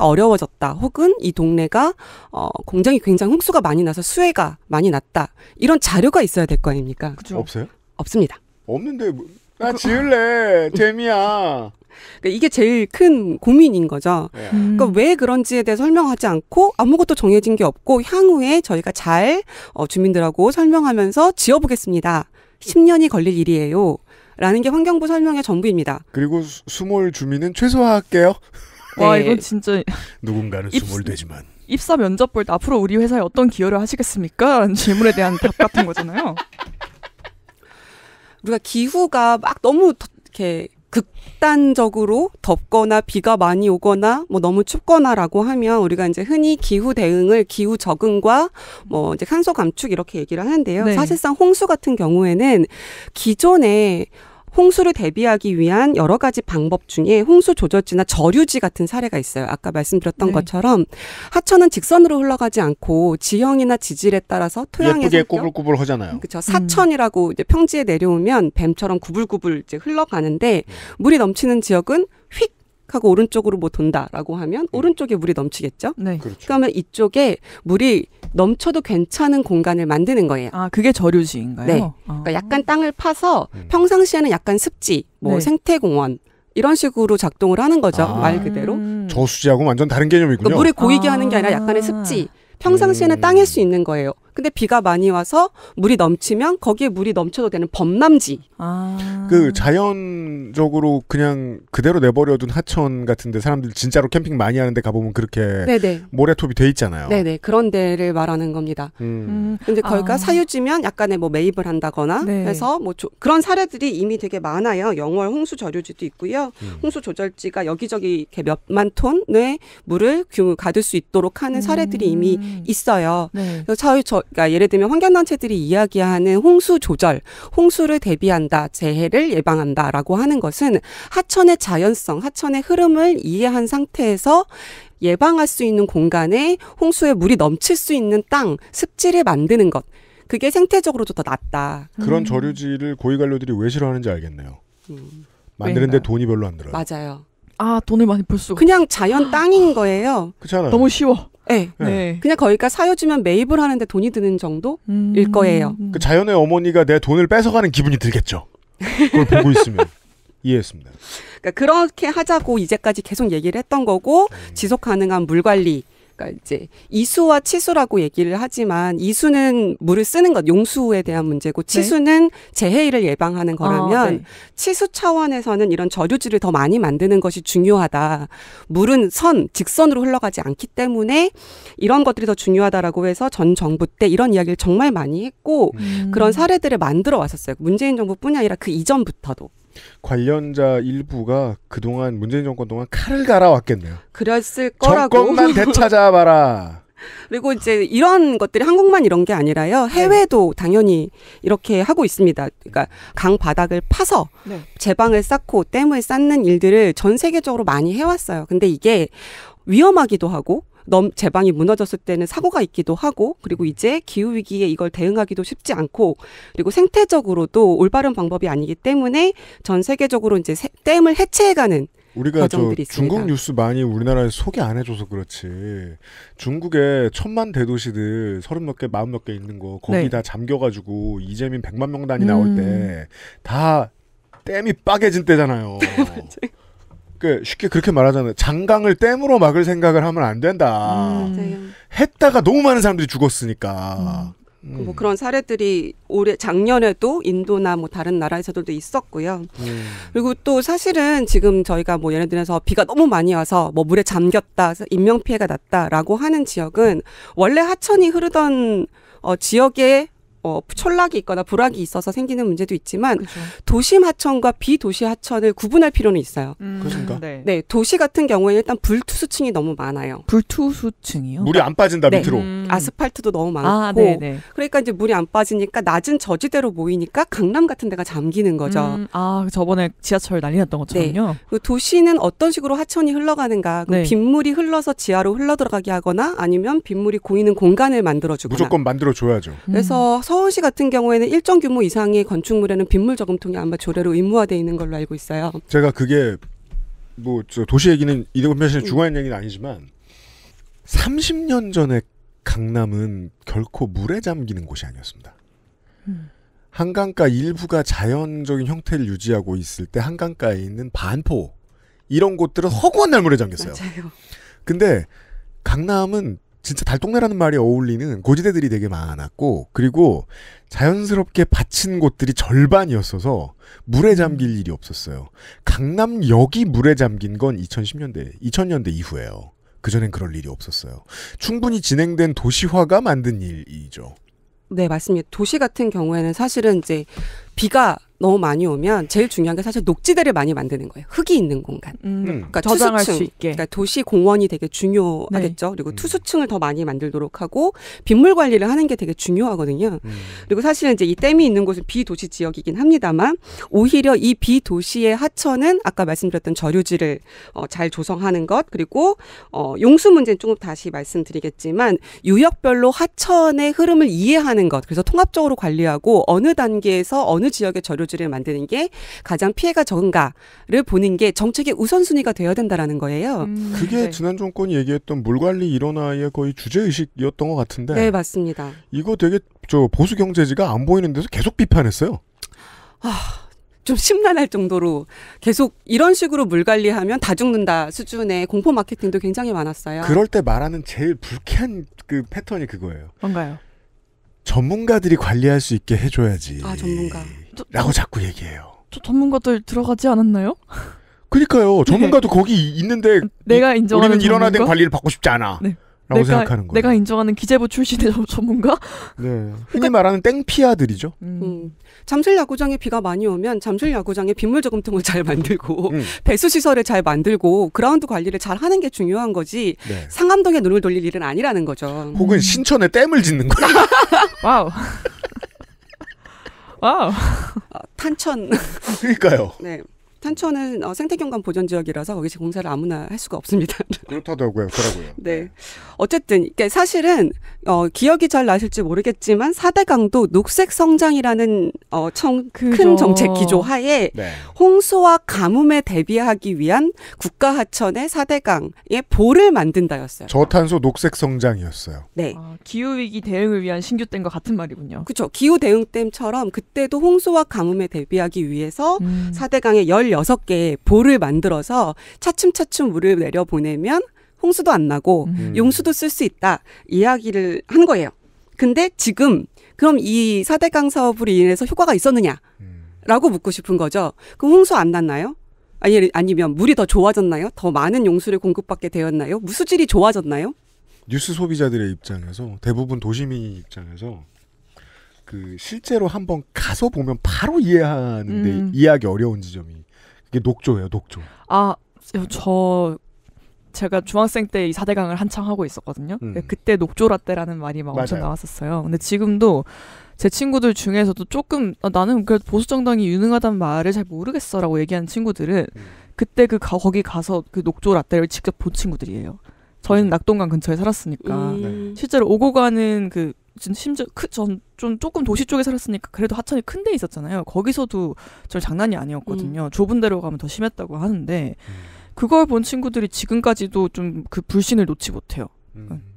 어려워졌다 혹은 이 동네가 어, 공장이 굉장히 홍수가 많이 나서 수해가 많이 났다 이런 자료가 있어야 될 거 아닙니까? 그렇 없어요? 없습니다. 없는데 뭐나 지을래. 재미야. 그러니까 이게 제일 큰 고민인 거죠. 예. 그러니까 음. 그러니까 왜 그런지에 대해 설명하지 않고 아무것도 정해진 게 없고 향후에 저희가 잘 어, 주민들하고 설명하면서 지어보겠습니다. 10년이 걸릴 일이에요. 라는 게 환경부 설명의 전부입니다. 그리고 수, 몰 주민은 최소화할게요. 네. 와 이건 진짜 누군가는 입, 몰 되지만 입사 면접 볼 때 앞으로 우리 회사에 어떤 기여를 하시겠습니까? 라는 질문에 대한 답 같은 거잖아요. 우리가 기후가 막 너무 이렇게 극단적으로 덥거나 비가 많이 오거나 뭐 너무 춥거나라고 하면 우리가 이제 흔히 기후 대응을 기후 적응과 뭐 이제 산소 감축 이렇게 얘기를 하는데요. 네. 사실상 홍수 같은 경우에는 기존에 홍수를 대비하기 위한 여러 가지 방법 중에 홍수 조절지나 저류지 같은 사례가 있어요. 아까 말씀드렸던 네. 것처럼 하천은 직선으로 흘러가지 않고 지형이나 지질에 따라서 토양에 예쁘게 꾸불꾸불 하잖아요. 그렇죠. 사천이라고 이제 평지에 내려오면 뱀처럼 구불구불 이제 흘러가는데 네. 물이 넘치는 지역은 휙 하고 오른쪽으로 뭐 돈다라고 하면 음. 오른쪽에 물이 넘치겠죠. 네. 그렇죠. 그러면 이쪽에 물이 넘쳐도 괜찮은 공간을 만드는 거예요. 아, 그게 저류지인가요? 네. 아. 그러니까 약간 땅을 파서 음. 평상시에는 약간 습지, 뭐 네. 생태공원 이런 식으로 작동을 하는 거죠. 아. 말 그대로. 음. 저수지하고 완전 다른 개념이군요. 그러니까 물에 고이게 아. 하는 게 아니라 약간의 습지. 음. 평상시에는 음. 땅일 수 있는 거예요. 근데 비가 많이 와서 물이 넘치면 거기에 물이 넘쳐도 되는 범람지. 아. 그 자연적으로 그냥 그대로 내버려둔 하천 같은데 사람들 진짜로 캠핑 많이 하는데 가보면 그렇게 네네. 모래톱이 돼 있잖아요. 네네 그런 데를 말하는 겁니다. 음. 음. 근데 거기가 아. 사유지면 약간의 뭐 매입을 한다거나 네. 해서 뭐 조, 그런 사례들이 이미 되게 많아요. 영월 홍수 저류지도 있고요. 음. 홍수 조절지가 여기저기 이렇게 몇만 톤의 물을 규 가둘 수 있도록 하는 사례들이 이미 음. 있어요. 네. 그래서 사 저, 그러니까 예를 들면 환경단체들이 이야기하는 홍수 조절, 홍수를 대비한다, 재해를 예방한다라고 하는 것은 하천의 자연성, 하천의 흐름을 이해한 상태에서 예방할 수 있는 공간에 홍수에 물이 넘칠 수 있는 땅, 습지를 만드는 것. 그게 생태적으로도 더 낫다. 그런 음. 저류지를 고위관료들이 왜 싫어하는지 알겠네요. 음. 만드는데 네. 돈이 별로 안 들어요. 맞아요. 아 돈을 많이 벌수 그냥 자연 땅인 거예요. 그렇잖아요. 너무 쉬워. 네. 네. 네. 그냥 거기가 사여주면 매입을 하는데 돈이 드는 정도일 음... 거예요. 음. 그 자연의 어머니가 내 돈을 뺏어가는 기분이 들겠죠. 그걸 보고 있으면. 이해했습니다. 그러니까 그렇게 하자고 이제까지 계속 얘기를 했던 거고 네. 지속 가능한 물 관리 그러니까 이제 이수와 치수라고 얘기를 하지만 이수는 물을 쓰는 것 용수에 대한 문제고 네. 치수는 재해를 예방하는 아, 거라면 아, 네. 치수 차원에서는 이런 저류지를 더 많이 만드는 것이 중요하다. 물은 선 직선으로 흘러가지 않기 때문에 이런 것들이 더 중요하다라고 해서 전 정부 때 이런 이야기를 정말 많이 했고 음. 그런 사례들을 만들어 왔었어요. 문재인 정부뿐이 아니라 그 이전부터도. 관련자 일부가 그동안 문재인 정권 동안 칼을 갈아왔겠네요. 그랬을 거라고. 정권만 되찾아봐라. 그리고 이제 이런 것들이 한국만 이런 게 아니라요. 네. 해외도 당연히 이렇게 하고 있습니다. 그러니까 강 바닥을 파서 네. 제방을 쌓고 댐을 쌓는 일들을 전 세계적으로 많이 해왔어요. 근데 이게 위험하기도 하고 넘 제방이 무너졌을 때는 사고가 있기도 하고 그리고 음. 이제 기후 위기에 이걸 대응하기도 쉽지 않고 그리고 생태적으로도 올바른 방법이 아니기 때문에 전 세계적으로 이제 세, 댐을 해체해가는 우리가 저 중국 뉴스 많이 우리나라에 소개 안 해줘서 그렇지 중국의 천만 대도시들 서른 몇 개, 마흔 몇 개 있는 거 거기 네. 다 잠겨가지고 이재민 백만 명단이 음. 나올 때 다 댐이 빠개진 때잖아요. 그 쉽게 그렇게 말하자면 장강을 댐으로 막을 생각을 하면 안 된다. 음. 네. 했다가 너무 많은 사람들이 죽었으니까. 음. 그 뭐 음. 뭐 그런 사례들이 올해 작년에도 인도나 뭐 다른 나라에서도 있었고요. 음. 그리고 또 사실은 지금 저희가 뭐 예를 들어서 비가 너무 많이 와서 뭐 물에 잠겼다, 인명 피해가 났다라고 하는 지역은 원래 하천이 흐르던 어 지역에 어, 촌락이 있거나 불락이 있어서 생기는 문제도 있지만 그렇 도심 하천과 비도시 하천을 구분할 필요는 있어요. 음, 그렇습니까? 네. 네. 도시 같은 경우에 일단 불투수층이 너무 많아요. 불투수층이요? 물이 안 빠진다 네. 밑으로. 음. 아스팔트도 너무 아, 많고. 아, 그러니까 이제 물이 안 빠지니까 낮은 저지대로 모이니까 강남 같은 데가 잠기는 거죠. 음, 아 그 저번에 지하철 난리 났던 것처럼요. 네. 그 도시는 어떤 식으로 하천이 흘러가는가? 네. 빗물이 흘러서 지하로 흘러 들어가게 하거나 아니면 빗물이 고이는 공간을 만들어주거나 무조건 만들어줘야죠. 그래서 서울시 같은 경우에는 일정 규모 이상의 건축물에는 빗물 저금통이 아마 조례로 의무화돼 있는 걸로 알고 있어요. 제가 그게 뭐저 도시 얘기는 이대건 동 편씨는 중요한 얘기는 아니지만 30년 전에 강남은 결코 물에 잠기는 곳이 아니었습니다. 음. 한강가 일부가 자연적인 형태를 유지하고 있을 때 한강가에 있는 반포 이런 곳들은 허구한 날 물에 잠겼어요. 맞아요. 근데 강남은 진짜 달동네라는 말이 어울리는 고지대들이 되게 많았고 그리고 자연스럽게 받친 곳들이 절반이었어서 물에 음. 잠길 일이 없었어요. 강남역이 물에 잠긴 건 2010년대, 2000년대 이후에요 그전엔 그럴 일이 없었어요. 충분히 진행된 도시화가 만든 일이죠. 네, 맞습니다. 도시 같은 경우에는 사실은 이제 비가 너무 많이 오면 제일 중요한 게 사실 녹지대를 많이 만드는 거예요. 흙이 있는 공간. 음. 음. 그러니까 저장할 투수층, 수 있게. 그러니까 도시 공원이 되게 중요하겠죠. 네. 그리고 음. 투수층을 더 많이 만들도록 하고 빗물 관리를 하는 게 되게 중요하거든요. 음. 그리고 사실은 이제 이 댐이 있는 곳은 비도시 지역이긴 합니다만 오히려 이 비도시의 하천은 아까 말씀드렸던 저류지를 어, 잘 조성하는 것 그리고 어, 용수 문제는 조금 다시 말씀드리겠지만 유역별로 하천의 흐름을 이해하는 것 그래서 통합적으로 관리하고 어느 단계에서 어느 지역의 저류 노조를 만드는 게 가장 피해가 적은가를 보는 게 정책의 우선순위가 되어야 된다라는 거예요. 음, 네. 그게 네. 지난 정권이 얘기했던 물관리 일원화의 거의 주제의식이었던 것 같은데. 네, 맞습니다. 이거 되게 저 보수 경제지가 안 보이는 데서 계속 비판했어요. 아, 좀 심란할 정도로 계속 이런 식으로 물 관리하면 다 죽는다 수준의 공포 마케팅도 굉장히 많았어요. 그럴 때 말하는 제일 불쾌한 그 패턴이 그거예요. 뭔가요? 전문가들이 관리할 수 있게 해줘야지. 아, 전문가. 저, 라고 자꾸 얘기해요. 저 전문가들 들어가지 않았나요? 그니까요. 네. 전문가도 네. 거기 있는데 음, 내가 인정하는 우리는 이런 하된 관리를 받고 싶지 않아. 네. 라고 내가, 생각하는 거예요. 내가 인정하는 기재부 출신의 전문가? 네. 그러니까 흔히 그러니까, 말하는 땡피아들이죠. 음. 음. 잠실 야구장에 비가 많이 오면 잠실 야구장에 빗물 저금통을 잘 만들고 음. 배수 시설을 잘 만들고 그라운드 관리를 잘 하는 게 중요한 거지 네. 상암동에 눈을 돌릴 일은 아니라는 거죠. 혹은 음. 신천에 댐을 짓는 거야. 와우. 와우. 아, 탄천. 그러니까요. 네. 탄천은 어, 생태경관 보전지역이라서 거기 서 공사를 아무나 할 수가 없습니다. 네. 그렇다더라고요. 그러고요. 네. 네. 어쨌든 그러 사실은 어, 기억이 잘 나실지 모르겠지만 사대강도 녹색 성장이라는 어, 청큰 정책 기조 하에 네. 홍수와 가뭄에 대비하기 위한 국가 하천의 사대강의 보를 만든다였어요. 저탄소 녹색 성장이었어요. 네. 아, 기후 위기 대응을 위한 신규 댐과 같은 말이군요. 그렇죠. 기후 대응 댐처럼 그때도 홍수와 가뭄에 대비하기 위해서 음. 사대강의 열 여섯 개의 볼을 만들어서 차츰차츰 물을 내려 보내면 홍수도 안 나고 음. 용수도 쓸 수 있다 이야기를 한 거예요. 근데 지금 그럼 이사대강 사업으로 인해서 효과가 있었느냐? 라고 묻고 싶은 거죠. 그럼 홍수 안 났나요? 아니, 아니면 물이 더 좋아졌나요? 더 많은 용수를 공급받게 되었나요? 무수질이 좋아졌나요? 뉴스 소비자들의 입장에서 대부분 도시민 입장에서 그 실제로 한번 가서 보면 바로 이해하는데 음. 이해하기 어려운 지점이 이게 녹조예요, 녹조. 아, 저 제가 중학생 때 이 사대강을 한창 하고 있었거든요. 음. 네, 그때 녹조 라떼라는 말이 막 맞아요. 엄청 나왔었어요. 근데 지금도 제 친구들 중에서도 조금 아, 나는 그래도 보수 정당이 유능하다는 말을 잘 모르겠어라고 얘기하는 친구들은 음. 그때 그 가, 거기 가서 그 녹조 라떼를 직접 본 친구들이에요. 저희는 음. 낙동강 근처에 살았으니까 음. 네. 실제로 오고 가는 그 심지어 전좀 조금 도시 쪽에 살았으니까 그래도 하천이 큰데 있었잖아요. 거기서도 전 장난이 아니었거든요. 음. 좁은 데로 가면 더 심했다고 하는데 음. 그걸 본 친구들이 지금까지도 좀 그 불신을 놓지 못해요. 음. 그러니까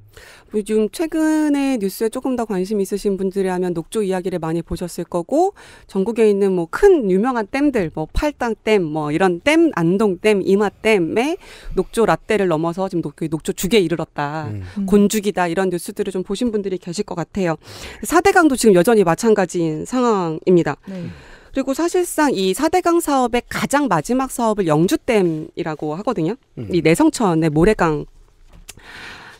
뭐 요즘 최근에 뉴스에 조금 더 관심 있으신 분들이라면 녹조 이야기를 많이 보셨을 거고 전국에 있는 뭐 큰 유명한 댐들 뭐 팔당댐 뭐 이런 댐 안동댐 이마댐에 녹조 라떼를 넘어서 지금 녹, 그 녹조 죽에 이르렀다 음. 음. 곤죽이다 이런 뉴스들을 좀 보신 분들이 계실 것 같아요 사대강도 지금 여전히 마찬가지인 상황입니다. 네. 그리고 사실상 이사대강 사업의 가장 마지막 사업을 영주댐이라고 하거든요. 음. 이 내성천의 모래강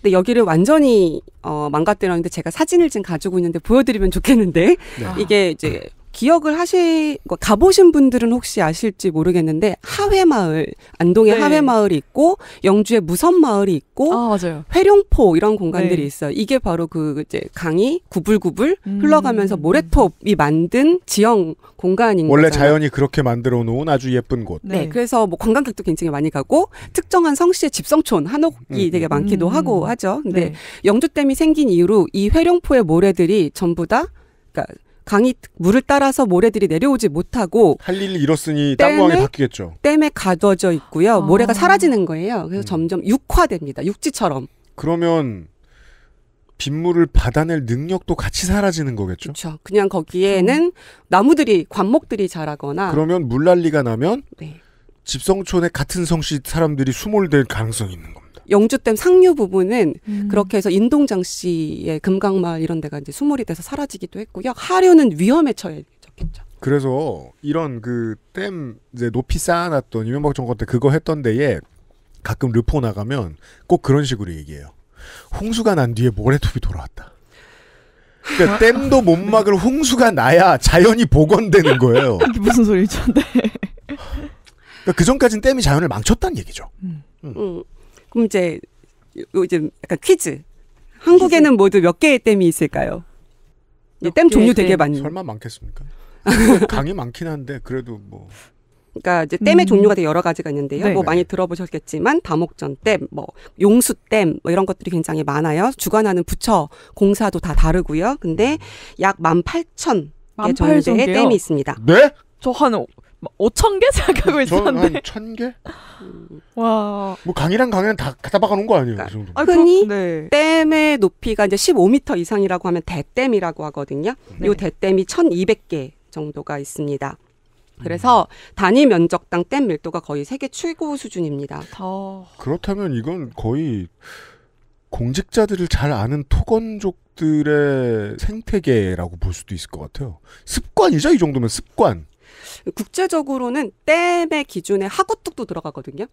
근데 여기를 완전히 어, 망가뜨렸는데 제가 사진을 지금 가지고 있는데 보여드리면 좋겠는데 네. 이게 이제 네. 기억을 하시 뭐, 가보신 분들은 혹시 아실지 모르겠는데 하회마을 안동의 네. 하회마을이 있고 영주의 무선마을이 있고 아, 맞아요. 회룡포 이런 공간들이 네. 있어요. 이게 바로 그 이제 강이 구불구불 음. 흘러가면서 모래톱이 만든 지형 공간인 원래 거잖아요. 자연이 그렇게 만들어 놓은 아주 예쁜 곳. 네. 네. 그래서 뭐 관광객도 굉장히 많이 가고 특정한 성씨의 집성촌 한옥이 음. 되게 음. 많기도 음. 하고 하죠. 근데 네. 영주댐이 생긴 이후로 이 회룡포의 모래들이 전부 다 그러니까 강이 물을 따라서 모래들이 내려오지 못하고 할 일이 잃었으니 땅모양이 바뀌겠죠. 댐에 가둬져 있고요. 아. 모래가 사라지는 거예요. 그래서 음. 점점 육화됩니다. 육지처럼. 그러면 빗물을 받아낼 능력도 같이 사라지는 거겠죠. 그렇죠. 그냥 거기에는 음. 나무들이 관목들이 자라거나 그러면 물난리가 나면 네. 집성촌의 같은 성씨 사람들이 수몰될 가능성이 있는 거. 영주댐 상류 부분은 음. 그렇게 해서 인동장 씨의 금강마을 이런 데가 이제 수몰이 돼서 사라지기도 했고요. 하류는 위험에 처해졌겠죠. 그래서 이런 그 댐 이제 높이 쌓아놨던 이명박 정권 때 그거 했던 데에 가끔 르포 나가면 꼭 그런 식으로 얘기해요. 홍수가 난 뒤에 모래톱이 돌아왔다. 그러니까 아. 댐도 못 막을 홍수가 나야 자연이 복원되는 거예요. 무슨 소리죠? 네. 그러니까 그 전까지는 댐이 자연을 망쳤다는 얘기죠. 음. 음. 음. 그럼 이제 요즘 약간 퀴즈. 한국에는 퀴즈? 모두 몇 개의 댐이 있을까요? 댐 종류 되게 많네. 설마 많겠습니까? 강이 많긴 한데 그래도 뭐. 그러니까 이제 댐의 음. 종류가 되게 여러 가지가 있는데요. 네. 뭐 많이 들어보셨겠지만 다목전 댐, 뭐 용수 댐, 뭐 이런 것들이 굉장히 많아요. 주관하는 부처 공사도 다 다르고요. 근데 음. 약 18,000개 정도의 댐이 있습니다. 네? 저한 5천 개 생각하고 음, 있었는데 한1 개 와. 뭐 강이랑 강이랑 다 갖다 박아 놓은 거 아니에요, 그니까그 정도. 아, 흔히 네. 댐의 높이가 이제 15m 이상이라고 하면 대댐이라고 하거든요. 네. 요 대댐이 1,200개 정도가 있습니다. 그래서 음. 단위 면적당 댐 밀도가 거의 세계 최고 수준입니다. 더... 그렇다면 이건 거의 공직자들을 잘 아는 토건족들의 생태계라고 볼 수도 있을 것 같아요. 습관이죠, 이 정도면 습관. 국제적으로는 땜의 기준에 하구뚝도 들어가거든요.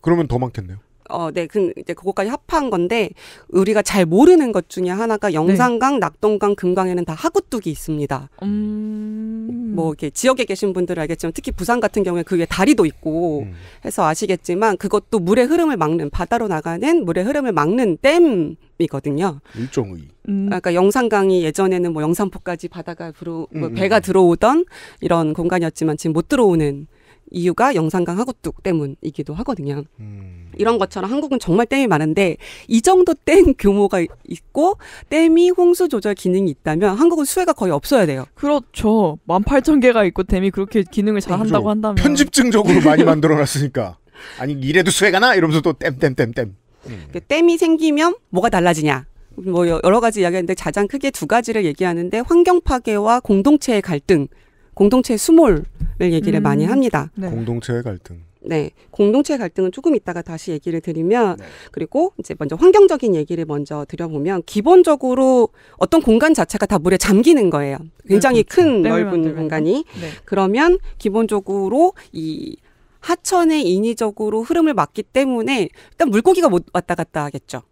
그러면 더 많겠네요. 어, 네, 그 이제 그것까지 합한 건데 우리가 잘 모르는 것 중에 하나가 영산강, 네. 낙동강, 금강에는 다 하구뚝이 있습니다. 음... 음. 뭐 이렇게 지역에 계신 분들은 알겠지만 특히 부산 같은 경우에 그 위에 다리도 있고 음. 해서 아시겠지만 그것도 물의 흐름을 막는 바다로 나가는 물의 흐름을 막는 댐 이거든요. 일종의. 음. 아, 그러니까 영산강이 예전에는 뭐 영산포까지 바다가 들어 뭐 음, 배가 음. 들어오던 이런 공간이었지만 지금 못 들어오는 이유가 영산강 하구뚝 때문이기도 하거든요. 음. 이런 것처럼 한국은 정말 댐이 많은데 이 정도 댐 규모가 있고 댐이 홍수 조절 기능이 있다면 한국은 수해가 거의 없어야 돼요. 그렇죠. 만팔천 개가 있고 댐이 그렇게 기능을 잘 네, 한다고 한다면 편집증적으로 많이 만들어 놨으니까 아니 이래도 수해가 나 이러면서 또 댐댐댐댐. 음. 그 댐이 생기면 뭐가 달라지냐? 뭐 여러 가지 이야기하는데 가장 크게 두 가지를 얘기하는데 환경 파괴와 공동체의 갈등, 공동체의 수몰을 얘기를 음. 많이 합니다. 네. 공동체의 갈등. 네, 공동체 갈등은 조금 있다가 다시 얘기를 드리면 네. 그리고 이제 먼저 환경적인 얘기를 먼저 드려보면 기본적으로 어떤 공간 자체가 다 물에 잠기는 거예요. 네, 굉장히 네, 큰 넓은 때 공간이 네. 그러면 기본적으로 이 하천의 인위적으로 흐름을 막기 때문에 일단 물고기가 못 왔다 갔다 하겠죠.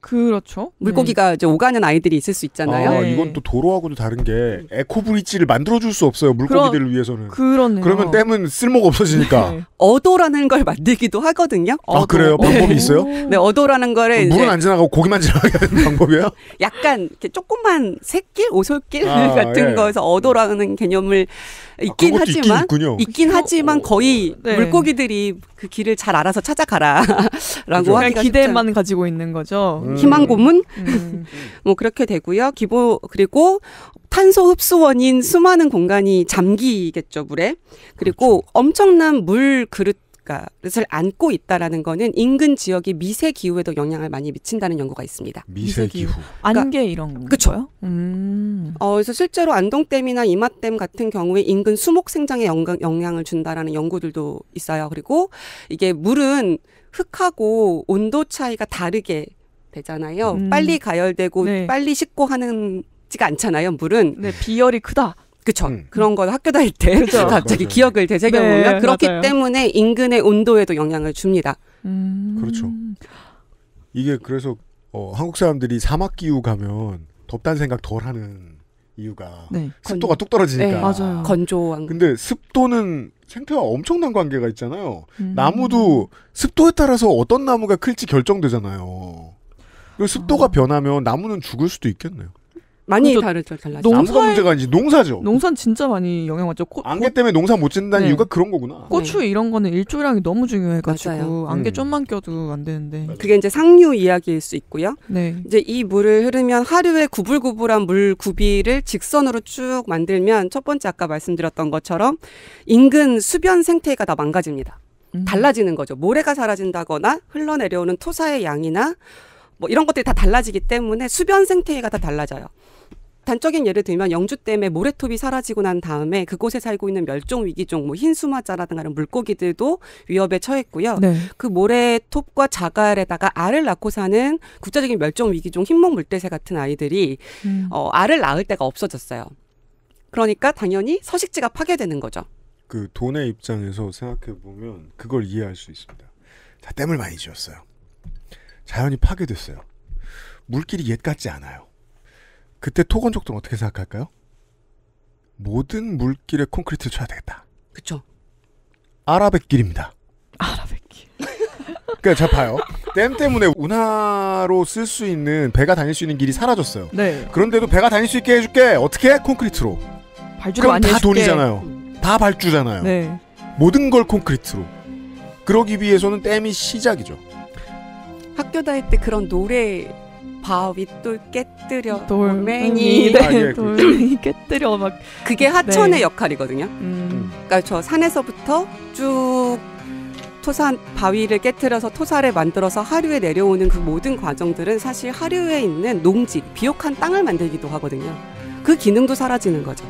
그렇죠. 물고기가 네. 이제 오가는 아이들이 있을 수 있잖아요. 아, 네. 이건 또 도로하고도 다른 게 에코 브릿지를 만들어 줄 수 없어요. 물고기들을 그러, 위해서는. 그렇네요. 그러면 댐은 쓸모가 없어지니까. 네. 어도라는 걸 만들기도 하거든요. 아, 어도. 아 그래요? 네. 방법이 네. 있어요? 네, 어도라는 거를 물은 안 지나가고 고기만 지나가게 하는 방법이에요? 약간 조금만 새길, 오솔길 아, 같은 예. 거에서 어도라는 개념을 아, 있긴 아, 하지만 있긴, 있긴, 하지만 거의 네. 물고기들이 그 길을 잘 알아서 찾아가라라고 하기가 기대만 쉽잖 가지고 있는 거죠. 음. 희망 고문 음. 뭐 그렇게 되고요. 기보 그리고 탄소 흡수원인 수많은 공간이 잠기겠죠 물에 그리고 그렇죠. 엄청난 물 그릇 그것을 그러니까 안고 있다라는 거는 인근 지역이 미세 기후에도 영향을 많이 미친다는 연구가 있습니다. 미세 기후. 그러니까, 안개 이런 거요? 음. 어, 그래서 실제로 안동댐이나 이마댐 같은 경우에 인근 수목 생장에 영향을 준다라는 연구들도 있어요. 그리고 이게 물은 흙하고 온도 차이가 다르게 되잖아요. 음. 빨리 가열되고 네. 빨리 식고 하는 지가 않잖아요. 물은 네, 비열이 크다. 그쵸. 음. 그런 걸 학교 다닐 때 그쵸? 갑자기 기억을 되새겨보면 네, 그렇기 맞아요. 때문에 인근의 온도에도 영향을 줍니다. 음. 그렇죠. 이게 그래서 어, 한국 사람들이 사막 기후 가면 덥다는 생각 덜 하는 이유가 네. 습도가 건... 뚝 떨어지니까 네, 건조한. 근데 습도는 생태와 엄청난 관계가 있잖아요. 음. 나무도 습도에 따라서 어떤 나무가 클지 결정되잖아요. 그리고 습도가 어. 변하면 나무는 죽을 수도 있겠네요. 많이 다르죠. 달라죠. 농사 문제가 이제 농사죠. 농산 진짜 많이 영향 받죠 코, 안개 때문에 농사 못 짓는다는 네. 이유가 그런 거구나. 고추 네. 이런 거는 일조량이 너무 중요해가지고 맞아요. 안개 음. 좀만 껴도 안 되는데. 그게 이제 상류 이야기일 수 있고요. 네. 이제 이 물을 흐르면 하루에 구불구불한 물 구비를 직선으로 쭉 만들면 첫 번째 아까 말씀드렸던 것처럼 인근 수변 생태가 다 망가집니다. 음. 달라지는 거죠. 모래가 사라진다거나 흘러내려오는 토사의 양이나 뭐 이런 것들이 다 달라지기 때문에 수변 생태계가 다 달라져요. 단적인 예를 들면 영주 댐에 모래톱이 사라지고 난 다음에 그곳에 살고 있는 멸종 위기종 뭐 흰수마자라든가 이런 물고기들도 위협에 처했고요. 네. 그 모래톱과 자갈에다가 알을 낳고 사는 국제적인 멸종 위기종 흰목 물대새 같은 아이들이 음. 어, 알을 낳을 데가 없어졌어요. 그러니까 당연히 서식지가 파괴되는 거죠. 그 돈의 입장에서 생각해 보면 그걸 이해할 수 있습니다. 자, 댐을 많이 지었어요. 자연이 파괴됐어요. 물길이 옛 같지 않아요. 그때 토건족들은 어떻게 생각할까요? 모든 물길에 콘크리트를 쳐야 되겠다. 그쵸. 아라뱃 길입니다. 아라뱃 길. 그러니까 자 봐요. 댐 때문에 운하로 쓸 수 있는 배가 다닐 수 있는 길이 사라졌어요. 네. 그런데도 배가 다닐 수 있게 해줄게. 어떻게? 해? 콘크리트로. 발주 그럼 많이 다 해줄게. 돈이잖아요. 다 발주잖아요. 네. 모든 걸 콘크리트로. 그러기 위해서는 댐이 시작이죠. 학교 다닐 때 그런 노래 바위돌 깨뜨려 돌멩이 네, 아, 예, 그 돌멩이 깨뜨려 막 그게 하천의 네. 역할이거든요. 음. 그러니까 저 산에서부터 쭉 토산 바위를 깨뜨려서 토사를 만들어서 하류에 내려오는 그 모든 과정들은 사실 하류에 있는 농지 비옥한 땅을 만들기도 하거든요. 그 기능도 사라지는 거죠.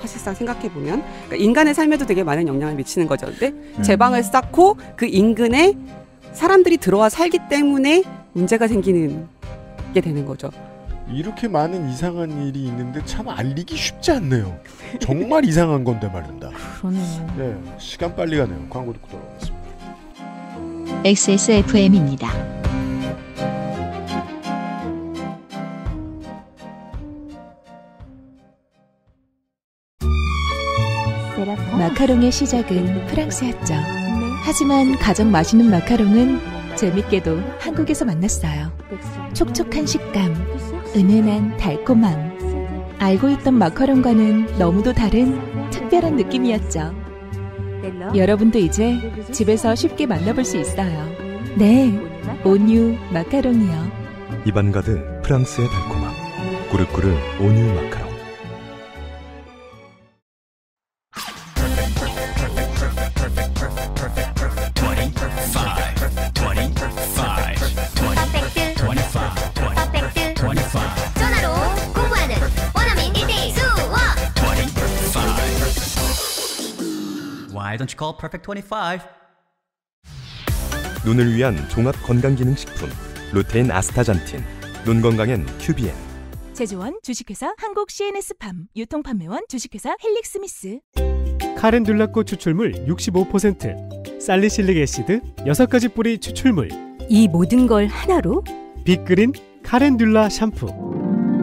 사실상 생각해 보면 그러니까 인간의 삶에도 되게 많은 영향을 미치는 거죠. 근데 음. 제방을 쌓고 그 인근에 사람들이 들어와 살기 때문에 문제가 생기는 있게 되는 거죠. 이렇게 많은 이상한 일이 있는데 참 알리기 쉽지 않네요. 정말 이상한 건데 말입니다. 그러네요. 네, 시간 빨리 가네요. 광고 듣고 돌아오겠습니다. XSFM입니다. 마카롱의 시작은 프랑스였죠. 네. 하지만 가장 맛있는 마카롱은 재밌게도 한국에서 만났어요. 촉촉한 식감, 은은한 달콤함. 알고 있던 마카롱과는 너무도 다른 특별한 느낌이었죠. 여러분도 이제 집에서 쉽게 만나볼 수 있어요. 네, 온유 마카롱이요. 입안 가득 프랑스의 달콤함. 꾸르꾸르 온유 마카롱. Why don't you call Perfect 25? 눈을 위한 종합 건강기능식품 루테인 아스타잔틴 눈 건강엔 큐비엔 제조원 주식회사 한국 CNS팜 유통판매원 주식회사 헬릭스미스 카렌듈라꽃 추출물 65% 살리실릭 애시드 6가지 뿌리 추출물 이 모든 걸 하나로 빅그린 카렌듈라 샴푸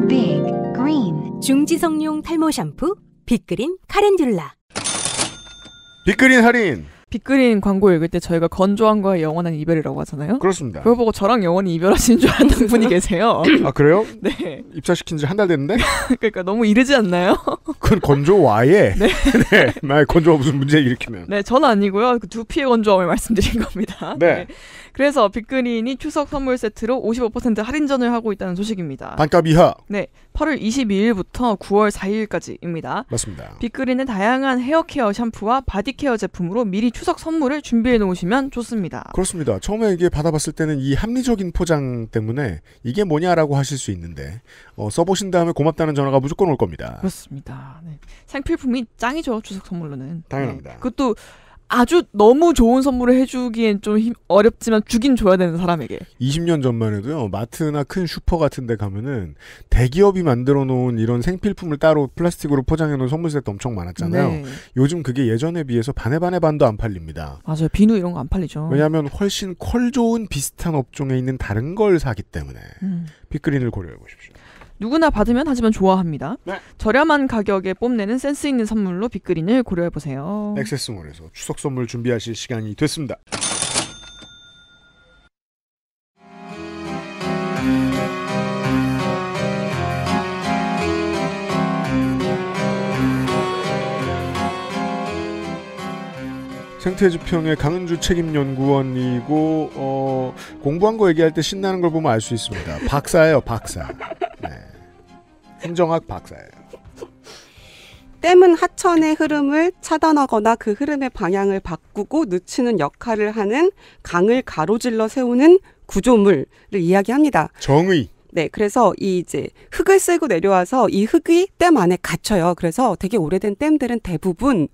빅그린 중지성용 탈모 샴푸 빅그린 카렌듈라 빅그린 할인 빅그린 광고 읽을 때 저희가 건조한 거에 영원한 이별이라고 하잖아요. 그렇습니다. 그거 보고 저랑 영원히 이별하시줄 아는 분이 계세요. 아 그래요? 네. 입사시킨 지 한 달 됐는데? 그러니까 너무 이르지 않나요? 그건 건조와에. 네. 네. 나의 건조가 무슨 문제 일으키면. 네, 저는 아니고요. 그 두피의 건조함을 말씀드린 겁니다. 네. 네. 그래서 빅그린이 추석 선물 세트로 55% 할인전을 하고 있다는 소식입니다. 반값 이하. 네, 8월 22일부터 9월 4일까지입니다. 맞습니다. 빅그린은 다양한 헤어 케어 샴푸와 바디 케어 제품으로 미리 추석 선물을 준비해 놓으시면 좋습니다. 그렇습니다. 처음에 이게 받아봤을 때는 이 합리적인 포장 때문에 이게 뭐냐라고 하실 수 있는데 어, 써보신 다음에 고맙다는 전화가 무조건 올 겁니다. 그렇습니다. 네. 생필품이 짱이죠 추석 선물로는. 네, 당연합니다. 네. 그것도 아주 너무 좋은 선물을 해주기엔 좀 힘, 어렵지만 주긴 줘야 되는 사람에게. 20년 전만 해도요 마트나 큰 슈퍼 같은데 가면은 대기업이 만들어 놓은 이런 생필품을 따로 플라스틱으로 포장해 놓은 선물 세트 엄청 많았잖아요. 네. 요즘 그게 예전에 비해서 반에 반에 반도 안 팔립니다. 맞아요 비누 이런 거 안 팔리죠. 왜냐하면 훨씬 퀄 좋은 비슷한 업종에 있는 다른 걸 사기 때문에 음. 빅그린을 고려해 보십시오. 누구나 받으면 하지만 좋아합니다. 네. 저렴한 가격에 뽐내는 센스 있는 선물로 빅그린을 고려해 보세요. 액세스몰에서 추석 선물 준비하실 시간이 됐습니다. 생태지평의 강은주 책임연구원이고 어, 공부한 거 얘기할 때 신나는 걸 보면 알 수 있습니다. 박사예요, 박사. 네. 행정학 박사예요. 댐은 하천의 흐름을 차단하거나 그 흐름의 방향을 바꾸고 늦추는 역할을 하는 강을 가로질러 세우는 구조물을 이야기합니다. 정의. 네, 그래서 이 이제 흙을 쓸고 내려와서 이 흙이 댐 안에 갇혀요. 그래서 되게 오래된 댐들은 대부분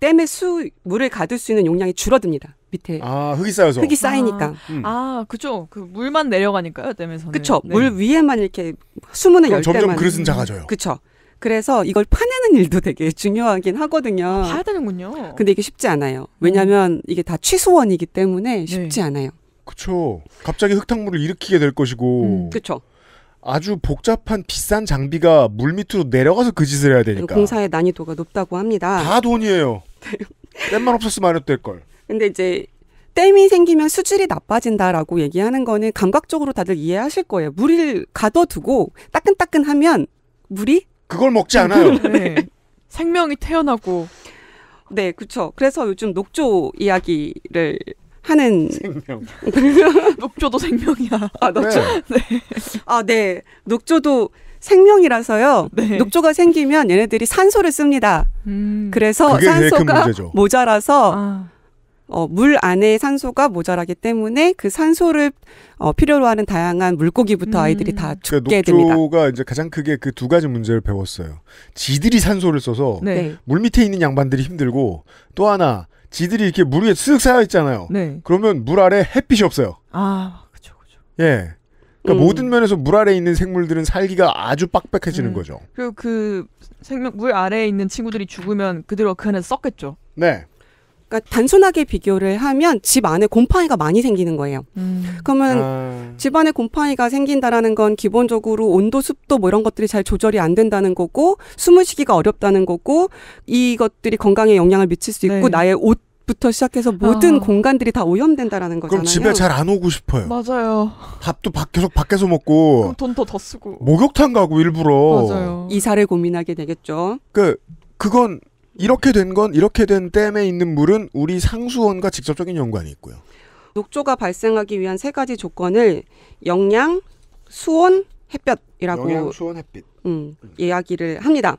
댐의수 물을 가둘 수 있는 용량이 줄어듭니다. 밑에 아 흙이 쌓여서 흙이 쌓이니까 아, 음. 아 그죠 그 물만 내려가니까요 댐에서는 그쵸 네. 물 위에만 이렇게 수문을 열 점점 때만 그릇은 작아져요 그쵸 그래서 이걸 파내는 일도 되게 중요하긴 하거든요 봐야 아, 되는군요 근데 이게 쉽지 않아요 왜냐하면 음. 이게 다 취소원이기 때문에 쉽지 네. 않아요 그쵸 갑자기 흙탕물을 일으키게 될 것이고 음. 그쵸 아주 복잡한 비싼 장비가 물 밑으로 내려가서 그 짓을 해야 되니까. 공사의 난이도가 높다고 합니다. 다 돈이에요. 댐만 없었으면 안 해도 걸. 근데 이제 댐이 생기면 수질이 나빠진다라고 얘기하는 거는 감각적으로 다들 이해하실 거예요. 물을 가둬두고 따끈따끈하면 물이 그걸 먹지 음. 않아요. 네. 생명이 태어나고. 네, 그렇죠. 그래서 요즘 녹조 이야기를 하는 생명. 녹조도 생명이야. 아, 녹조. 네. 네. 아, 네. 녹조도 생명이라서요. 네. 녹조가 생기면 얘네들이 산소를 씁니다. 음. 그래서 산소가 모자라서 아. 어, 물 안에 산소가 모자라기 때문에 그 산소를 어, 필요로 하는 다양한 물고기부터 음. 아이들이 다 음. 죽게 그러니까 됩니다. 녹조가 이제 가장 크게 그 두 가지 문제를 배웠어요. 지들이 산소를 써서 네. 네. 물 밑에 있는 양반들이 힘들고 또 하나 지들이 이렇게 물 위에 쓱 쌓여 있잖아요. 네. 그러면 물 아래 햇빛이 없어요. 아, 그렇죠, 그렇죠. 예. 그러니까 음. 모든 면에서 물 아래에 있는 생물들은 살기가 아주 빡빡해지는 음. 거죠. 그리고 그 생명 물 아래에 있는 친구들이 죽으면 그대로 그 안에 썩겠죠. 네. 그러니까 단순하게 비교를 하면 집 안에 곰팡이가 많이 생기는 거예요. 음. 그러면 아. 집 안에 곰팡이가 생긴다라는 건 기본적으로 온도, 습도 뭐 이런 것들이 잘 조절이 안 된다는 거고 숨을 쉬기가 어렵다는 거고 이것들이 건강에 영향을 미칠 수 있고 네. 나의 옷 부터 시작해서 모든 아. 공간들이 다 오염된다라는 거잖아요. 그럼 집에 잘 안 오고 싶어요. 맞아요. 밥도 바, 계속 밖에서 먹고 돈더더 쓰고 목욕탕 가고 일부러 맞아요. 이사를 고민하게 되겠죠. 그 그건 이렇게 된 건 이렇게 된 댐에 있는 물은 우리 상수원과 직접적인 연관이 있고요. 녹조가 발생하기 위한 세 가지 조건을 영양, 수온, 햇볕이라고 영양, 수온, 햇빛. 음, 이야기를 합니다.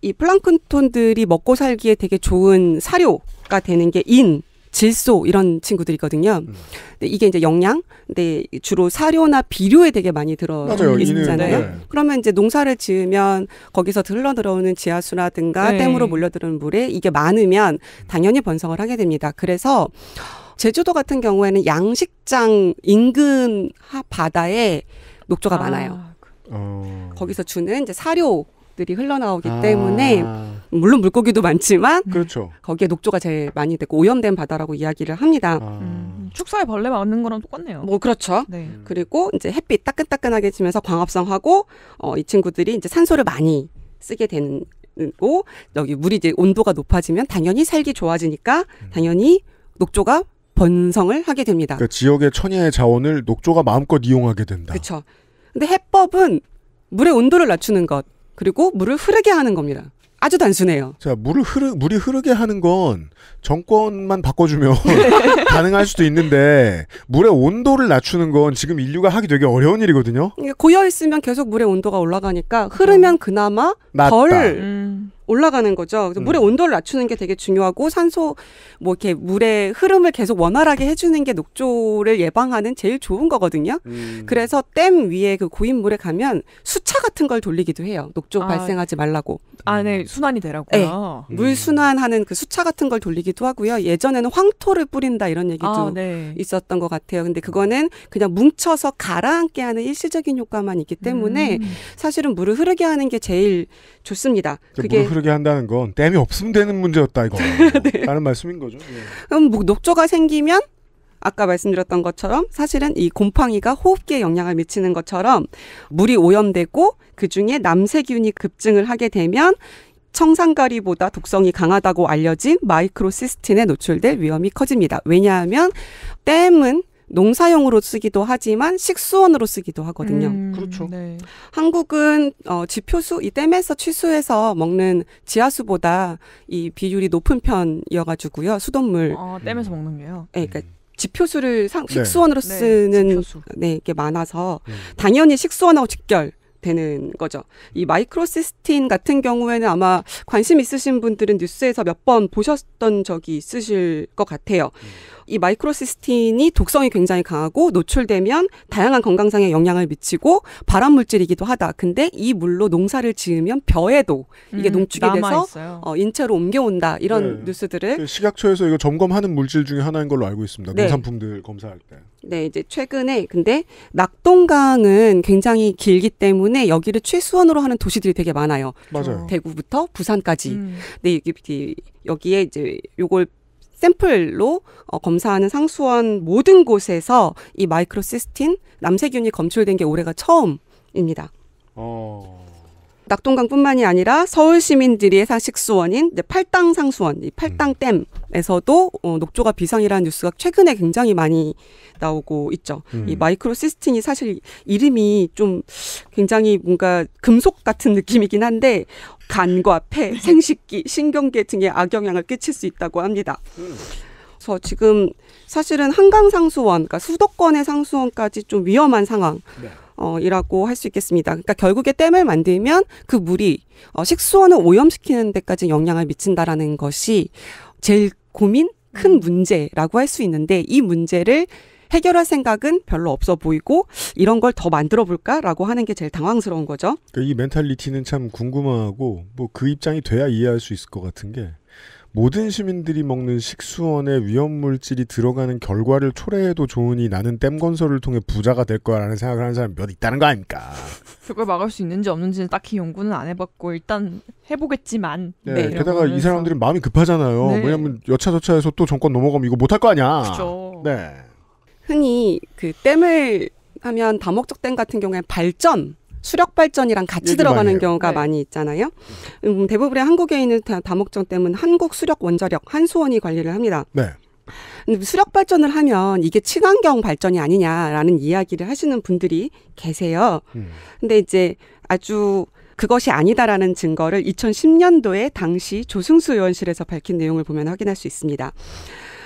이 플랑크톤들이 먹고 살기에 되게 좋은 사료가 되는 게 인, 질소 이런 친구들이거든요. 음. 근데 이게 이제 영양, 근데 주로 사료나 비료에 되게 많이 들어 있잖아요. 네. 그러면 이제 농사를 지으면 거기서 흘러 들어오는 지하수라든가 네. 댐으로 몰려드는 물에 이게 많으면 음. 당연히 번성을 하게 됩니다. 그래서 제주도 같은 경우에는 양식장 인근 바다에 녹조가 아. 많아요. 그 어. 거기서 주는 이제 사료들이 흘러나오기 아. 때문에 물론 물고기도 많지만 음. 그렇죠. 거기에 녹조가 제일 많이 되고 오염된 바다라고 이야기를 합니다. 아. 음, 축사에 벌레 많은 거랑 똑같네요. 뭐 그렇죠. 네. 음. 그리고 이제 햇빛 따끈따끈하게 지면서 광합성하고 어, 이 친구들이 이제 산소를 많이 쓰게 되는 고 여기 물이 이제 온도가 높아지면 당연히 살기 좋아지니까 음. 당연히 녹조가 번성을 하게 됩니다. 그러니까 지역의 천혜의 자원을 녹조가 마음껏 이용하게 된다. 그렇죠. 근데 해법은 물의 온도를 낮추는 것 그리고 물을 흐르게 하는 겁니다. 아주 단순해요. 자, 물을 흐르, 물이 흐르게 하는 건 정권만 바꿔주면 가능할 수도 있는데, 물의 온도를 낮추는 건 지금 인류가 하기 되게 어려운 일이거든요? 그러니까 고여있으면 계속 물의 온도가 올라가니까 흐르면 음. 그나마 덜 음. 올라가는 거죠. 그래서 물의 음. 온도를 낮추는 게 되게 중요하고 산소 뭐 이렇게 물의 흐름을 계속 원활하게 해주는 게 녹조를 예방하는 제일 좋은 거거든요. 음. 그래서 댐 위에 그 고인물에 가면 수차 같은 걸 돌리기도 해요. 녹조 아, 발생하지 말라고. 안에 음. 순환이 되라고요. 네. 물 음. 순환하는 그 수차 같은 걸 돌리기도 하고요. 예전에는 황토를 뿌린다 이런 얘기도 아, 네. 있었던 것 같아요. 근데 그거는 그냥 뭉쳐서 가라앉게 하는 일시적인 효과만 있기 때문에 음. 사실은 물을 흐르게 하는 게 제일 좋습니다. 그게 그러게 한다는 건 댐이 없으면 되는 문제였다 이거. 네. 라는 말씀인 거죠. 예. 그럼 뭐 녹조가 생기면 아까 말씀드렸던 것처럼 사실은 이 곰팡이가 호흡기에 영향을 미치는 것처럼 물이 오염되고 그중에 남세균이 급증을 하게 되면 청산가리보다 독성이 강하다고 알려진 마이크로시스틴에 노출될 위험이 커집니다. 왜냐하면 댐은 농사용으로 쓰기도 하지만 식수원으로 쓰기도 하거든요. 음, 그렇죠. 네. 한국은 어, 지표수 이 댐에서 취수해서 먹는 지하수보다 이 비율이 높은 편이어가지고요. 수돗물. 아, 댐에서 음. 먹는 게요. 네, 그러니까 음. 지표수를 상, 네. 식수원으로 네. 쓰는 네, 지표 네, 이게 많아서 음. 당연히 식수원하고 직결. 되는 거죠. 이 마이크로시스틴 같은 경우에는 아마 관심 있으신 분들은 뉴스에서 몇 번 보셨던 적이 있으실 것 같아요. 이 마이크로시스틴이 독성이 굉장히 강하고 노출되면 다양한 건강상에 영향을 미치고 발암 물질이기도 하다. 근데 이 물로 농사를 지으면 벼에도 이게 음, 농축이 돼서 어, 인체로 옮겨온다. 이런 네. 뉴스들을 그 식약처에서 이거 점검하는 물질 중에 하나인 걸로 알고 있습니다. 네. 농산품들 검사할 때. 네, 이제 최근에 근데 낙동강은 굉장히 길기 때문에 여기를 최수원으로 하는 도시들이 되게 많아요. 맞아요. 대구부터 부산까지. 음. 근데 이게 여기에 이제 요걸 샘플로 어, 검사하는 상수원 모든 곳에서 이 마이크로시스틴 남세균이 검출된 게 올해가 처음입니다. 어. 낙동강뿐만이 아니라 서울 시민들의 상식수원인 팔당 상수원, 이 팔당댐에서도 음. 어, 녹조가 비상이라는 뉴스가 최근에 굉장히 많이 나오고 있죠. 음. 이 마이크로시스틴이 사실 이름이 좀 굉장히 뭔가 금속 같은 느낌이긴 한데 간과 폐, 네. 생식기, 신경계 등에 악영향을 끼칠 수 있다고 합니다. 그래서 지금 사실은 한강 상수원, 그러니까 수도권의 상수원까지 좀 위험한 상황. 네. 어, 이라고 할 수 있겠습니다. 그러니까 결국에 댐을 만들면 그 물이 어, 식수원을 오염시키는 데까지 영향을 미친다라는 것이 제일 고민 큰 음. 문제라고 할 수 있는데 이 문제를 해결할 생각은 별로 없어 보이고 이런 걸 더 만들어 볼까라고 하는 게 제일 당황스러운 거죠. 그러니까 이 멘탈리티는 참 궁금하고 뭐 그 입장이 돼야 이해할 수 있을 것 같은 게 모든 시민들이 먹는 식수원에 위험물질이 들어가는 결과를 초래해도 좋으니 나는 댐 건설을 통해 부자가 될 거야라는 생각을 하는 사람이 몇 있다는 거 아닙니까? 그걸 막을 수 있는지 없는지는 딱히 연구는 안 해봤고 일단 해보겠지만 네, 네 게다가 이 사람들이 마음이 급하잖아요. 네. 왜냐하면 여차저차해서 또 정권 넘어가면 이거 못 할 거 아니야. 그렇죠. 네. 흔히 그 댐을 하면 다목적 댐 같은 경우에 발전 수력 발전이랑 같이 들어가는 해요. 경우가 네. 많이 있잖아요. 음, 대부분의 한국에 있는 다목적 댐에 한국 수력 원자력 한수원이 관리를 합니다. 네. 수력 발전을 하면 이게 친환경 발전이 아니냐라는 이야기를 하시는 분들이 계세요. 음. 근데 이제 아주 그것이 아니다라는 증거를 2010년도에 당시 조승수 의원실에서 밝힌 내용을 보면 확인할 수 있습니다.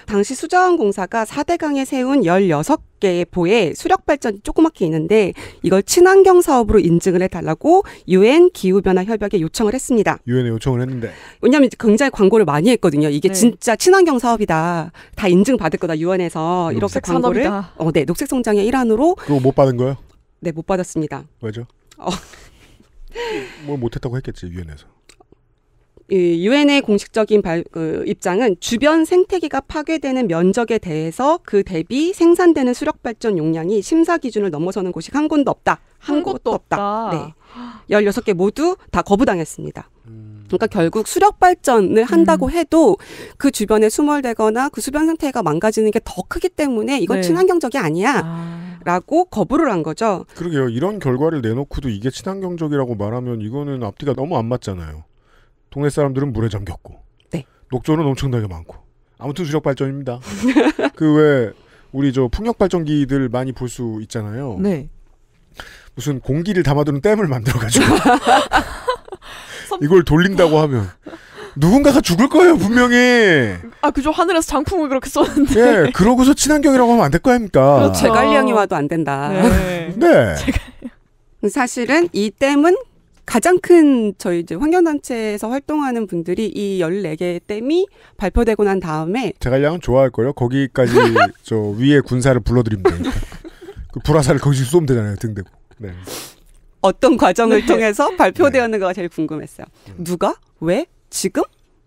당시 수자원공사가 4대강에 세운 16개의 보에 수력발전이 조그맣게 있는데 이걸 친환경 사업으로 인증을 해달라고 유엔 기후변화 협약에 요청을 했습니다. 유엔에 요청을 했는데. 왜냐하면 굉장히 광고를 많이 했거든요. 이게 네. 진짜 친환경 사업이다. 다 인증받을 거다 유엔에서 네, 이렇게 광고를. 산업이다. 어, 네, 녹색 성장의 일환으로. 그거 못 받은 거예요? 네, 못 받았습니다. 왜죠? 어. 뭘 못했다고 했겠지 유엔에서. 유엔의 공식적인 발, 그 입장은 주변 생태계가 파괴되는 면적에 대해서 그 대비 생산되는 수력 발전 용량이 심사 기준을 넘어서는 곳이 한 곳도 없다. 한, 한 곳도 없다. 없다. 네. 16개 모두 다 거부당했습니다. 음. 그러니까 결국 수력 발전을 한다고 음. 해도 그 주변에 수몰되거나 그 수변 상태가 망가지는 게 더 크기 때문에 이건 네. 친환경적이 아니야. 아. 라고 거부를 한 거죠. 그러게요. 이런 결과를 내놓고도 이게 친환경적이라고 말하면 이거는 앞뒤가 너무 안 맞잖아요. 동네 사람들은 물에 잠겼고 네. 녹조는 엄청나게 많고 아무튼 수력 발전입니다. 그왜 우리 저 풍력 발전기들 많이 볼 수 있잖아요. 네. 무슨 공기를 담아두는 댐을 만들어가지고 이걸 돌린다고 하면 누군가가 죽을 거예요 분명히. 아 그죠 하늘에서 장풍을 그렇게 쏘는데. 예, 그러고서 친환경이라고 하면 안 될 거 아닙니까. 그렇죠. 재갈량이 와도 안 된다. 네. 네. 사실은 이 댐은 가장 큰 저희 이제 환경단체에서 활동하는 분들이 이 열네 개의 댐이 발표되고 난 다음에 제가 양은 좋아할 거예요. 거기까지 저 위에 군사를 불러드립니다. 그 불화살을 거기서 쏘면 되잖아요. 등대고. 네. 어떤 과정을 네. 통해서 발표되었는가가 네. 제일 궁금했어요. 음. 누가? 왜? 지금?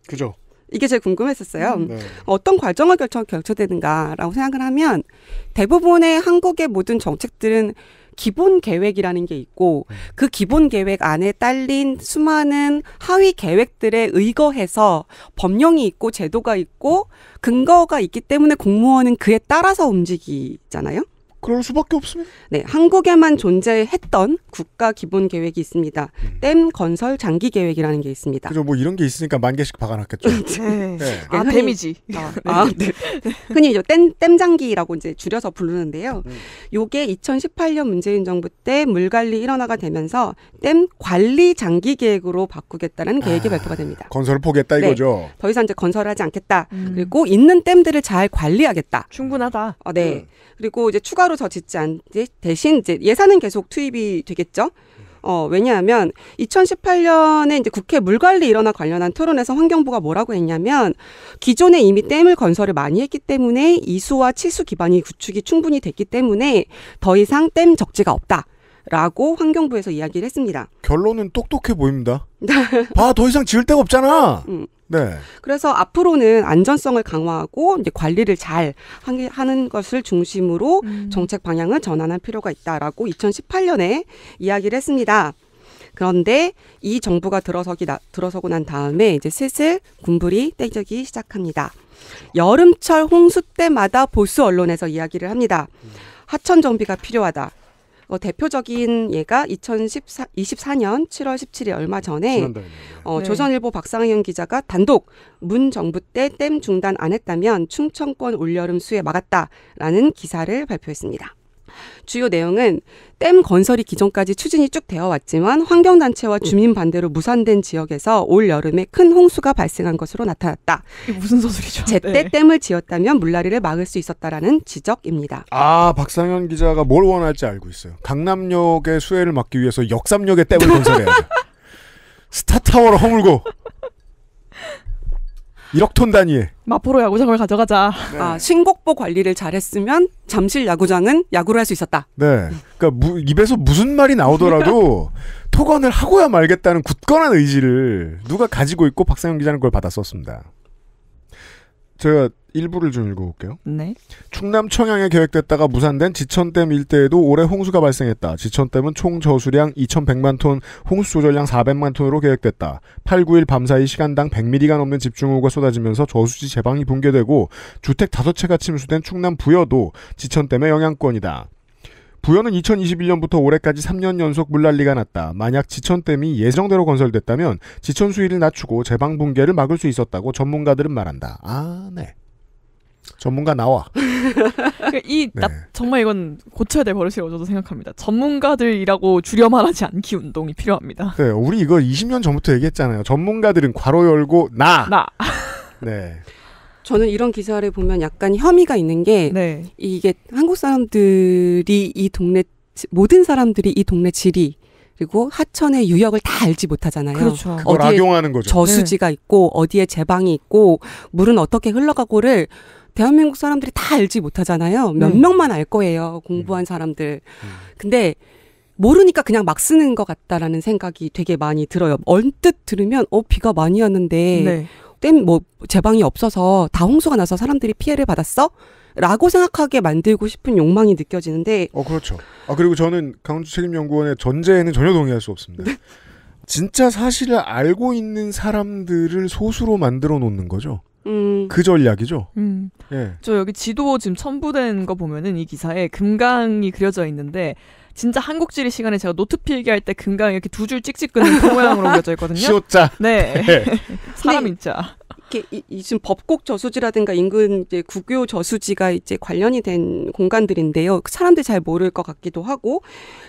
그죠. 이게 제일 궁금했었어요. 음. 네. 어떤 과정을 결정, 결정되는가라고 생각을 하면 대부분의 한국의 모든 정책들은 기본 계획이라는 게 있고 그 기본 계획 안에 딸린 수많은 하위 계획들에 의거해서 법령이 있고 제도가 있고 근거가 있기 때문에 공무원은 그에 따라서 움직이잖아요. 그럴 수밖에 없습니다. 네, 한국에만 존재했던 국가 기본 계획이 있습니다. 음. 댐 건설 장기 계획이라는 게 있습니다. 그죠, 뭐 이런 게 있으니까 만 개씩 박아놨겠죠. 네. 네. 네. 아, 네, 네, 흔히, 댐이지. 아, 네. 아 네. 흔히 이제 댐, 댐 장기라고 이제 줄여서 부르는데요. 음. 요게 2018년 문재인 정부 때 물관리 일원화가 되면서 댐 관리 장기 계획으로 바꾸겠다는 계획이 아, 발표가 됩니다. 건설을 포기했다 이거죠. 더 이상 이제 건설하지 않겠다. 음. 그리고 있는 댐들을 잘 관리하겠다. 충분하다. 어, 네. 음. 그리고 이제 추가로 따로 저 짓지 않지 대신 이제 예산은 계속 투입이 되겠죠. 어, 왜냐하면 2018년에 이제 국회 물관리 일어나 관련한 토론에서 환경부가 뭐라고 했냐면 기존에 이미 댐을 건설을 많이 했기 때문에 이수와 치수 기반이 구축이 충분히 됐기 때문에 더 이상 댐 적지가 없다. 라고 환경부에서 이야기를 했습니다. 결론은 똑똑해 보입니다. 아, 더 이상 지을 데가 없잖아. 음. 네. 그래서 앞으로는 안전성을 강화하고 이제 관리를 잘 하는 것을 중심으로 음. 정책 방향을 전환할 필요가 있다라고 2018년에 이야기를 했습니다. 그런데 이 정부가 들어서기 나, 들어서고 난 다음에 이제 슬슬 군불이 떼기 시작합니다. 여름철 홍수 때마다 보수 언론에서 이야기를 합니다. 음. 하천 정비가 필요하다. 어, 대표적인 예가 2014, 24년 7월 17일 얼마 전에 네. 어, 네. 조선일보 박상현 기자가 단독 문 정부 때 댐 중단 안 했다면 충청권 올여름 수해 막았다라는 기사를 발표했습니다. 주요 내용은 댐 건설이 기존까지 추진이 쭉 되어 왔지만 환경단체와 음. 주민 반대로 무산된 지역에서 올 여름에 큰 홍수가 발생한 것으로 나타났다. 무슨 소설죠 제때 네. 댐을 지었다면 물나리를 막을 수 있었다라는 지적입니다. 아 박상현 기자가 뭘 원할지 알고 있어요. 강남역의 수해를 막기 위해서 역삼역에 댐을 건설해야 돼. 스타타워를 허물고 1억 톤 단위에 마포로 야구장을 가져가자. 네. 아, 신곡보 관리를 잘했으면 잠실 야구장은 야구를 할 수 있었다. 네. 그러니까 무, 입에서 무슨 말이 나오더라도 토건을 하고야 말겠다는 굳건한 의지를 누가 가지고 있고 박상현 기자는 그걸 받았었습니다. 제가 일부를 좀 읽어볼게요. 네. 충남 청양에 계획됐다가 무산된 지천댐 일대에도 올해 홍수가 발생했다. 지천댐은 총 저수량 2,100만 톤, 홍수 조절량 400만 톤으로 계획됐다. 8, 9일 밤사이 시간당 100mm가 넘는 집중호우가 쏟아지면서 저수지 제방이 붕괴되고 주택 5채가 침수된 충남 부여도 지천댐의 영향권이다. 부여는 2021년부터 올해까지 3년 연속 물난리가 났다. 만약 지천댐이 예정대로 건설됐다면 지천 수위를 낮추고 제방 붕괴를 막을 수 있었다고 전문가들은 말한다. 아, 네. 전문가 나와. 그러니까 이 네. 정말 이건 고쳐야 될 버릇이라고 저도 생각합니다. 전문가들이라고 줄여말 하지 않기 운동이 필요합니다. 네, 우리 이거 20년 전부터 얘기했잖아요. 전문가들은 괄호 열고 나. 나. 네. 저는 이런 기사를 보면 약간 혐의가 있는 게 네. 이게 한국 사람들이 이 동네 모든 사람들이 이 동네 지리 그리고 하천의 유역을 다 알지 못하잖아요. 그렇죠. 그걸 악용하는 거죠. 저수지가 네. 있고 어디에 제방이 있고 물은 어떻게 흘러가고를 대한민국 사람들이 다 알지 못하잖아요. 네. 몇 음. 명만 알 거예요. 공부한 음. 사람들. 음. 근데 모르니까 그냥 막 쓰는 것 같다라는 생각이 되게 많이 들어요. 언뜻 들으면 어 비가 많이 왔는데 네. 땜뭐 제방이 없어서 다 홍수가 나서 사람들이 피해를 받았어? 라고 생각하게 만들고 싶은 욕망이 느껴지는데 어 그렇죠. 아 그리고 저는 강원주 책임연구원의 전제에는 전혀 동의할 수 없습니다. 네. 진짜 사실을 알고 있는 사람들을 소수로 만들어 놓는 거죠. 음. 그 전략이죠. 음. 예. 저 여기 지도 지금 첨부된 거 보면은 이 기사에 금강이 그려져 있는데 진짜 한국지리 시간에 제가 노트 필기할 때 금강 이렇게 두 줄 찍찍 끄는 그 모양으로 그려져 있거든요. 시옷자. 네. 네. 사람 인자. 이렇게 지금 법곡 저수지라든가 인근 이제 국교 저수지가 이제 관련이 된 공간들인데요. 사람들이 잘 모를 것 같기도 하고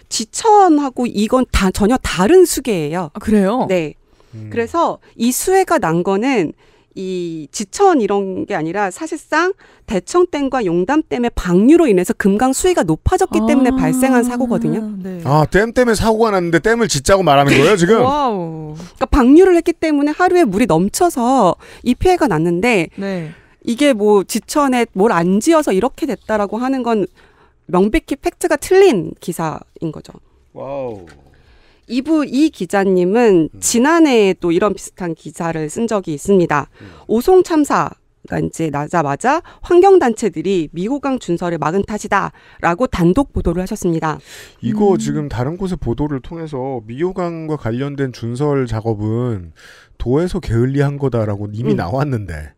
지천하고 이건 다 전혀 다른 수계예요. 아, 그래요? 네. 음. 그래서 이수혜가난 거는 이 지천 이런 게 아니라 사실상 대청댐과 용담댐의 방류로 인해서 금강 수위가 높아졌기 아 때문에 발생한 사고거든요. 네. 아댐 때문에 사고가 났는데 댐을 짓자고 말하는 거예요 지금? 와우. 그러니까 방류를 했기 때문에 하루에 물이 넘쳐서 이 피해가 났는데 네. 이게 뭐 지천에 뭘 안 지어서 이렇게 됐다라고 하는 건 명백히 팩트가 틀린 기사인 거죠. 와우. 이부 이 기자님은 음. 지난해 에또 이런 비슷한 기사를 쓴 적이 있습니다. 음. 오송 참사 가 이제 나자마자 환경 단체들이 미호강 준설을 막은 탓이다라고 단독 보도를 하셨습니다. 이거 음. 지금 다른 곳의 보도를 통해서 미호강과 관련된 준설 작업은 도에서 게을리한 거다라고 이미 음. 나왔는데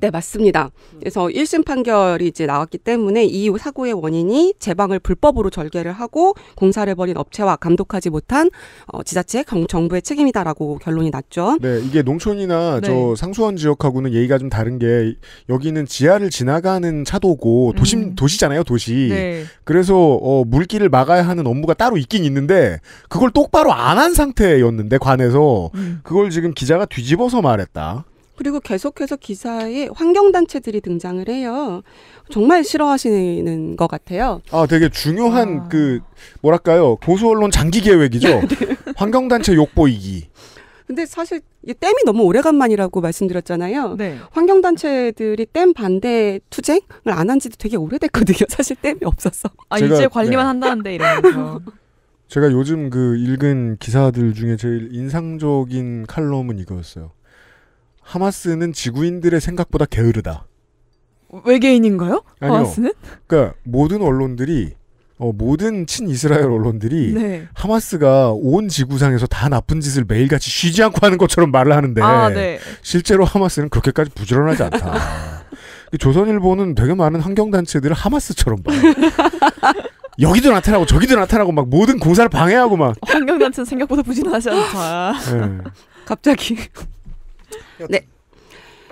네, 맞습니다. 음. 그래서 1심 판결이 이제 나왔기 때문에 이 사고의 원인이 제방을 불법으로 절개를 하고 공사를 벌인 업체와 감독하지 못한 어, 지자체 경, 정부의 책임이다라고 결론이 났죠. 네, 이게 농촌이나 네. 저 상수원 지역하고는 얘기가 좀 다른 게 여기는 지하를 지나가는 차도고 도심 음. 도시잖아요, 도시. 네. 그래서 어, 물길을 막아야 하는 업무가 따로 있긴 있는데 그걸 똑바로 안 한 상태였는데 관해서 음. 그걸 지금 기자가 뒤집어서 말했다. 그리고 계속해서 기사에 환경단체들이 등장을 해요. 정말 싫어하시는 것 같아요. 아, 되게 중요한 아... 그, 뭐랄까요. 보수 언론 장기 계획이죠? 네. 환경단체 욕보이기. 근데 사실 댐이 너무 오래간만이라고 말씀드렸잖아요. 네. 환경단체들이 댐 반대 투쟁을 안 한 지도 되게 오래됐거든요. 사실 댐이 없었어. 아, 제가, 이제 네. 관리만 네. 한다는데 이러면서. 제가 요즘 그 읽은 기사들 중에 제일 인상적인 칼럼은 이거였어요. 하마스는 지구인들의 생각보다 게으르다. 외계인인가요? 아니요. 하마스는? 그러니까 모든 언론들이 어, 모든 친이스라엘 언론들이 네. 하마스가 온 지구상에서 다 나쁜 짓을 매일같이 쉬지 않고 하는 것처럼 말을 하는데 아, 네. 실제로 하마스는 그렇게까지 부지런하지 않다. 조선일보는 되게 많은 환경단체들을 하마스처럼 봐 여기도 나타나고 저기도 나타나고 막 모든 공사를 방해하고 막 환경단체는 생각보다 부지런하지 않다. 네. 갑자기 네.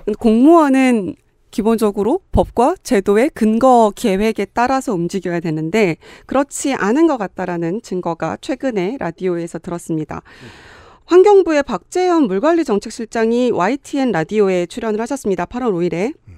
네. 공무원은 기본적으로 법과 제도의 근거 계획에 따라서 움직여야 되는데 그렇지 않은 것 같다라는 증거가 최근에 라디오에서 들었습니다. 음. 환경부의 박재현 물관리정책실장이 YTN 라디오에 출연을 하셨습니다. 8월 5일에. 음.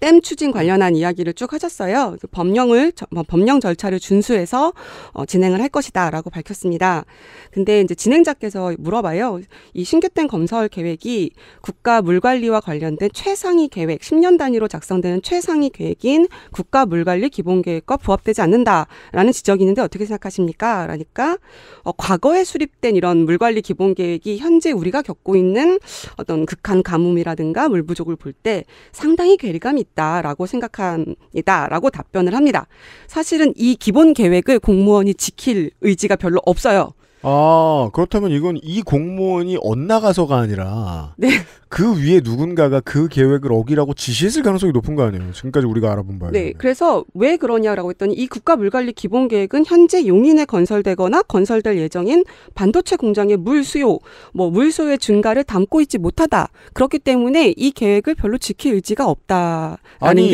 댐 추진 관련한 이야기를 쭉 하셨어요. 그 법령을 뭐 법령 절차를 준수해서 어, 진행을 할 것이다라고 밝혔습니다. 근데 이제 진행자께서 물어봐요. 이 신규댐 검설 계획이 국가 물관리와 관련된 최상위 계획, 10년 단위로 작성되는 최상위 계획인 국가 물관리 기본계획과 부합되지 않는다라는 지적이 있는데 어떻게 생각하십니까? 라니까 어, 과거에 수립된 이런 물관리 기본계획이 현재 우리가 겪고 있는 어떤 극한 가뭄이라든가 물 부족을 볼 때 상당히 괴리감이 있다라고 생각합니다라고 답변을 합니다. 사실은 이 기본 계획을 공무원이 지킬 의지가 별로 없어요. 아, 그렇다면 이건 이 공무원이 엇나가서가 아니라 네. 그 위에 누군가가 그 계획을 어기라고 지시했을 가능성이 높은 거 아니에요. 지금까지 우리가 알아본 바에. 네. 그래서 왜 그러냐라고 했더니 이 국가 물관리 기본 계획은 현재 용인에 건설되거나 건설될 예정인 반도체 공장의 물 수요, 뭐 물 수요의 증가를 담고 있지 못하다. 그렇기 때문에 이 계획을 별로 지킬 의지가 없다. 아니,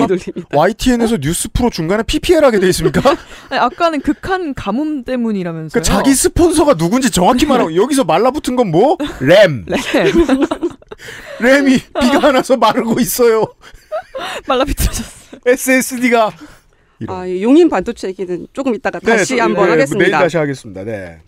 YTN에서 어? 뉴스 프로 중간에 PPL 하게 돼 있습니까? 아니, 아까는 극한 가뭄 때문이라면서요. 그러니까 자기 스폰서가 누군지 정확히 말하고 여기서 말라붙은 건 뭐? 램. 램. 램이 비가 안 와서 마르고 있어요. 말라 비틀어졌어요. SSD가. 이런. 아, 예, 용인 반도체 얘기는 조금 이따가 네, 다시 한번 네, 하겠습니다. 내일 다시 하겠습니다. 네.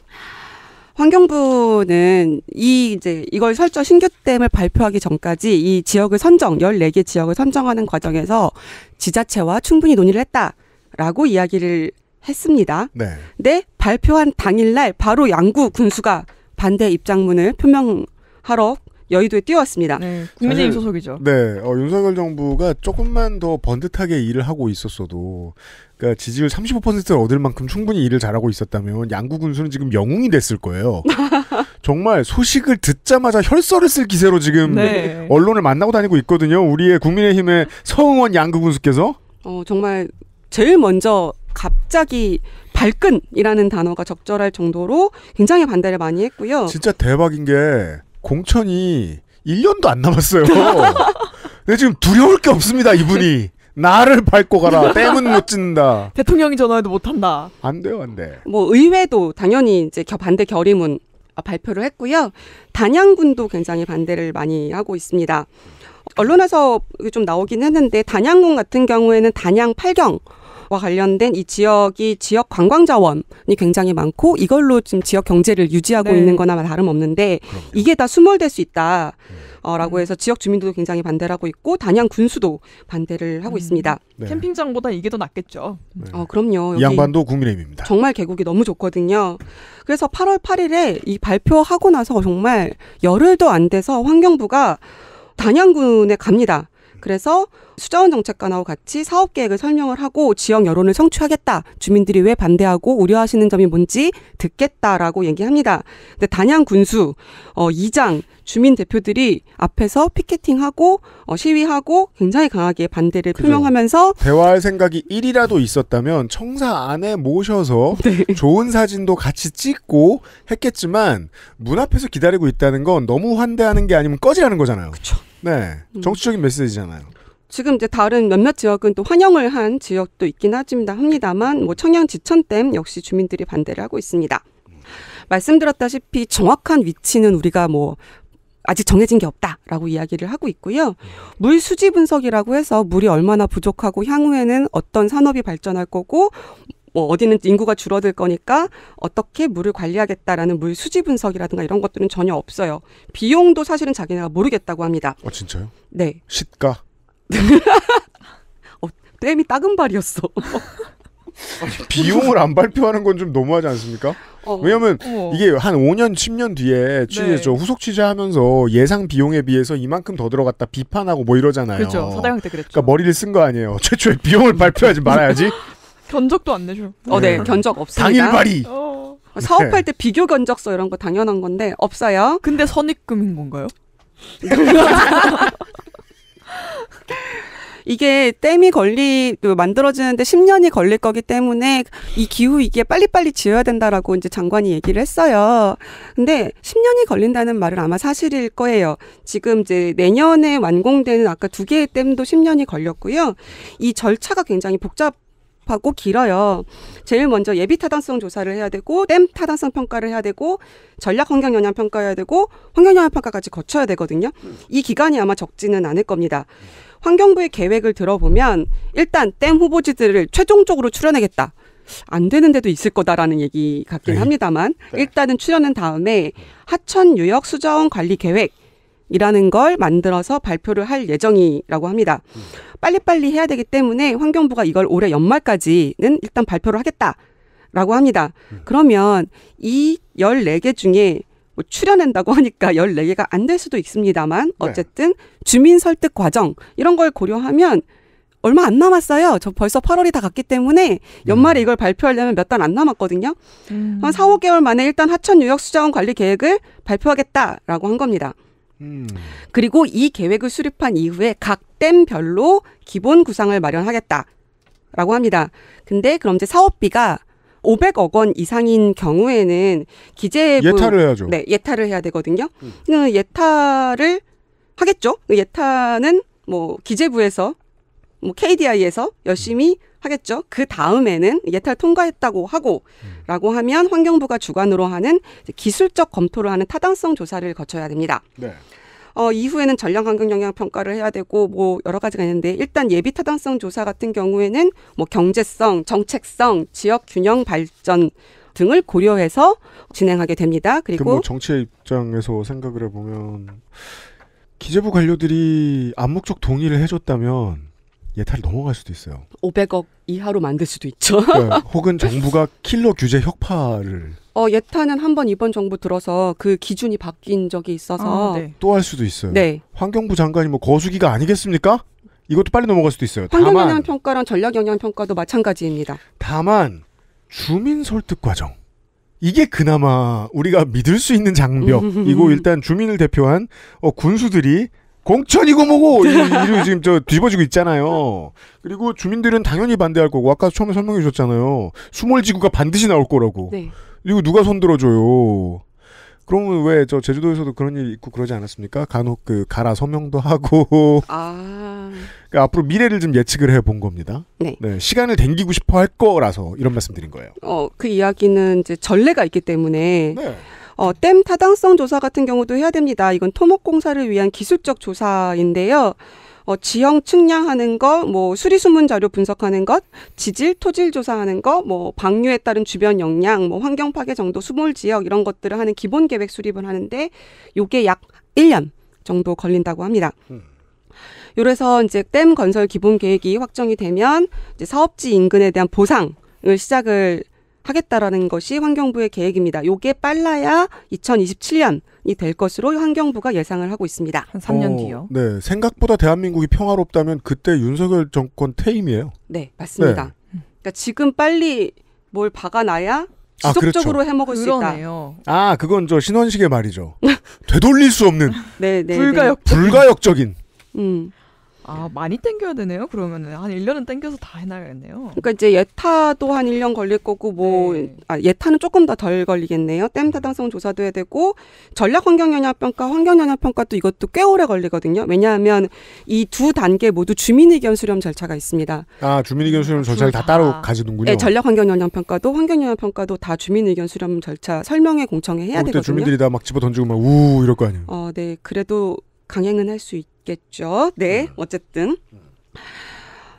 환경부는 이 이제 이걸 설정 신규댐을 발표하기 전까지 이 지역을 선정 14개 지역을 선정하는 과정에서 지자체와 충분히 논의를 했다라고 이야기를 했습니다. 네. 근데 발표한 당일날 바로 양구 군수가 반대 입장문을 표명하러 여의도에 뛰어왔습니다. 네, 국민의힘 소속이죠. 네, 어, 윤석열 정부가 조금만 더 번듯하게 일을 하고 있었어도 그러니까 지지율 35%를 얻을 만큼 충분히 일을 잘하고 있었다면 양구 군수는 지금 영웅이 됐을 거예요. 정말 소식을 듣자마자 혈서를 쓸 기세로 지금 네. 언론을 만나고 다니고 있거든요. 우리의 국민의힘의 서응원 양구 군수께서 어, 정말 제일 먼저 갑자기 발끈이라는 단어가 적절할 정도로 굉장히 반대를 많이 했고요. 진짜 대박인 게 공천이 1년도 안 남았어요. 근 지금 두려울 게 없습니다, 이분이. 나를 밟고 가라. 댐은 못 짓는다. 대통령이 전화해도 못한다. 안 돼요, 안 돼. 뭐 의회도 당연히 이제 반대 결의문 발표를 했고요. 단양군도 굉장히 반대를 많이 하고 있습니다. 언론에서 좀 나오긴 했는데 단양군 같은 경우에는 단양 8경 와 관련된 이 지역이 지역 관광 자원이 굉장히 많고 이걸로 지금 지역 경제를 유지하고 네. 있는 거나 다름없는데 그럼요. 이게 다 수몰될 수 있다. 네. 어, 라고 네. 해서 지역 주민들도 굉장히 반대를 하고 있고 단양 군수도 반대를 하고 음. 있습니다. 네. 네. 캠핑장보다 이게 더 낫겠죠. 네. 어, 그럼요. 양반도 국민의힘입니다. 정말 계곡이 너무 좋거든요. 그래서 8월 8일에 이 발표하고 나서 정말 열흘도 안 돼서 환경부가 단양군에 갑니다. 그래서 수자원 정책관하고 같이 사업 계획을 설명을 하고 지역 여론을 성취하겠다. 주민들이 왜 반대하고 우려하시는 점이 뭔지 듣겠다라고 얘기합니다. 근데 단양 군수 어 이장 주민 대표들이 앞에서 피켓팅하고 어, 시위하고 굉장히 강하게 반대를 그죠. 표명하면서 대화할 생각이 1이라도 있었다면 청사 안에 모셔서 네. 좋은 사진도 같이 찍고 했겠지만 문 앞에서 기다리고 있다는 건 너무 환대하는 게 아니면 꺼지라는 거잖아요. 그렇죠. 네. 음. 정치적인 음. 메시지잖아요. 지금 이제 다른 몇몇 지역은 또 환영을 한 지역도 있긴 하지만 합니다만 뭐 청양 지천댐 역시 주민들이 반대를 하고 있습니다. 말씀드렸다시피 정확한 위치는 우리가 뭐 아직 정해진 게 없다라고 이야기를 하고 있고요. 물 수지 분석이라고 해서 물이 얼마나 부족하고 향후에는 어떤 산업이 발전할 거고 뭐 어디는 인구가 줄어들 거니까 어떻게 물을 관리하겠다라는 물 수지 분석이라든가 이런 것들은 전혀 없어요. 비용도 사실은 자기네가 모르겠다고 합니다. 어 진짜요? 네. 시가. 어, 댐이 따금발이었어. 비용을 안 발표하는 건 좀 너무하지 않습니까? 어, 왜냐면 어. 이게 한 5년, 10년 뒤에 취재죠 네. 후속 취재하면서 예상 비용에 비해서 이만큼 더 들어갔다 비판하고 뭐 이러잖아요. 그렇죠. 서다영 때 그랬죠. 그러니까 머리를 쓴 거 아니에요. 최초에 비용을 발표하지 말아야지 견적도 안 내줘. 어, 네, 네. 견적 없어요 당일 발의. 어. 사업할 때 비교 견적서 이런 거 당연한 건데 없어요. 근데 선입금인 건가요? 이게 댐이 걸리 그 만들어지는데 10년이 걸릴 거기 때문에 이 기후 위기에 빨리빨리 지어야 된다라고 이제 장관이 얘기를 했어요. 근데 10년이 걸린다는 말은 아마 사실일 거예요. 지금 이제 내년에 완공되는 아까 두 개의 댐도 10년이 걸렸고요. 이 절차가 굉장히 복잡 복잡하고 길어요. 제일 먼저 예비 타당성 조사를 해야 되고 댐 타당성 평가를 해야 되고 전략 환경 영향 평가해야 되고 환경 영향 평가까지 거쳐야 되거든요. 이 기간이 아마 적지는 않을 겁니다. 환경부의 계획을 들어보면 일단 댐 후보지들을 최종적으로 출연하겠다. 안 되는 데도 있을 거다라는 얘기 같긴 네. 합니다만 네. 일단은 출연한 다음에 하천 유역 수자원 관리 계획 이라는 걸 만들어서 발표를 할 예정이라고 합니다. 빨리빨리 해야 되기 때문에 환경부가 이걸 올해 연말까지는 일단 발표를 하겠다라고 합니다. 그러면 이 열네 개 중에 뭐출연한다고 하니까 열네 개가 안 될 수도 있습니다만 네. 어쨌든 주민 설득 과정 이런 걸 고려하면 얼마 안 남았어요. 저 벌써 8월이 다 갔기 때문에 연말에 음. 이걸 발표하려면 몇 달 안 남았거든요. 음. 한 4, 5개월 만에 일단 하천 유역 수자원 관리 계획을 발표하겠다라고 한 겁니다. 음. 그리고 이 계획을 수립한 이후에 각 댐별로 기본 구상을 마련하겠다라고 합니다. 근데 그럼 이제 사업비가 500억 원 이상인 경우에는 기재부 예타를 해야죠. 네, 예타를 해야 되거든요. 음. 그 예타를 하겠죠. 그 예타는 뭐 기재부에서 뭐 KDI에서 열심히 하겠죠. 그 다음에는 예탈 통과했다고 하고 음. 라고 하면 환경부가 주관으로 하는 기술적 검토를 하는 타당성 조사를 거쳐야 됩니다. 네. 어, 이후에는 전량 환경 영향 평가를 해야 되고 뭐 여러 가지가 있는데 일단 예비 타당성 조사 같은 경우에는 뭐 경제성, 정책성, 지역 균형 발전 등을 고려해서 진행하게 됩니다. 그리고 뭐 정치의 입장에서 생각을 해보면 기재부 관료들이 암묵적 동의를 해줬다면 예타를 넘어갈 수도 있어요. 500억 이하로 만들 수도 있죠. 그러니까 혹은 정부가 킬러 규제 혁파를. 어, 예타는 한번 이번 정부 들어서 그 기준이 바뀐 적이 있어서 아, 네. 또할 수도 있어요. 네. 환경부 장관이 뭐 거수기가 아니겠습니까? 이것도 빨리 넘어갈 수도 있어요. 환경 영향 평가랑 전략 영향 평가도 마찬가지입니다. 다만 주민 설득 과정. 이게 그나마 우리가 믿을 수 있는 장벽이고 일단 주민을 대표한 어, 군수들이 공천이고 뭐고 이를 지금 저 뒤집어지고 있잖아요. 그리고 주민들은 당연히 반대할 거고 아까 처음에 설명해 주셨잖아요. 수몰지구가 반드시 나올 거라고. 네. 그리고 누가 손들어줘요. 그러면 왜 저 제주도에서도 그런 일 있고 그러지 않았습니까? 간혹 그 가라 서명도 하고. 아. 그러니까 앞으로 미래를 좀 예측을 해 본 겁니다. 네. 네. 시간을 당기고 싶어 할 거라서 이런 말씀드린 거예요. 어, 그 이야기는 이제 전례가 있기 때문에 네. 어, 댐 타당성 조사 같은 경우도 해야 됩니다. 이건 토목 공사를 위한 기술적 조사인데요. 어, 지형 측량하는 거, 뭐 수리 수문 자료 분석하는 것, 지질 토질 조사하는 거, 뭐 방류에 따른 주변 영향, 뭐 환경 파괴 정도, 수몰 지역 이런 것들을 하는 기본 계획 수립을 하는데 요게 약 1년 정도 걸린다고 합니다. 음. 요래서 이제 댐 건설 기본 계획이 확정이 되면 이제 사업지 인근에 대한 보상을 시작을 하겠다라는 것이 환경부의 계획입니다. 요게 빨라야 2027년이 될 것으로 환경부가 예상을 하고 있습니다. 한 3년 어, 뒤요. 네, 생각보다 대한민국이 평화롭다면 그때 윤석열 정권 퇴임이에요. 네, 맞습니다. 네. 그러니까 지금 빨리 뭘 박아놔야 지속적으로 아, 그렇죠. 해먹을 그러네요. 수 있다. 아, 그건 저 신원식의 말이죠. 되돌릴 수 없는. 네, 네, 네, 불가역 불가역적인. 음. 아, 예. 많이 땡겨야 되네요. 그러면은 한 1년은 땡겨서 다 해놔야겠네요. 그러니까 이제 예타도 한 1년 걸릴 거고 뭐 네. 아, 예타는 조금 더 덜 걸리겠네요. 댐 타당성 조사도 해야 되고 전략 환경 영향 평가, 환경 영향 평가도 이것도 꽤 오래 걸리거든요. 왜냐하면 이 두 단계 모두 주민 의견 수렴 절차가 있습니다. 아, 주민 의견 수렴 절차를 다, 따로 아. 가지는군요. 네, 전략 환경 영향 평가도 환경 영향 평가도 다 주민 의견 수렴 절차 설명회 공청회 해야 어, 되거든요. 주민들이 다 막 집어 던지고 막우 이럴 거 아니에요. 어, 네. 그래도 강행은 할 수 있겠죠. 네, 음. 어쨌든.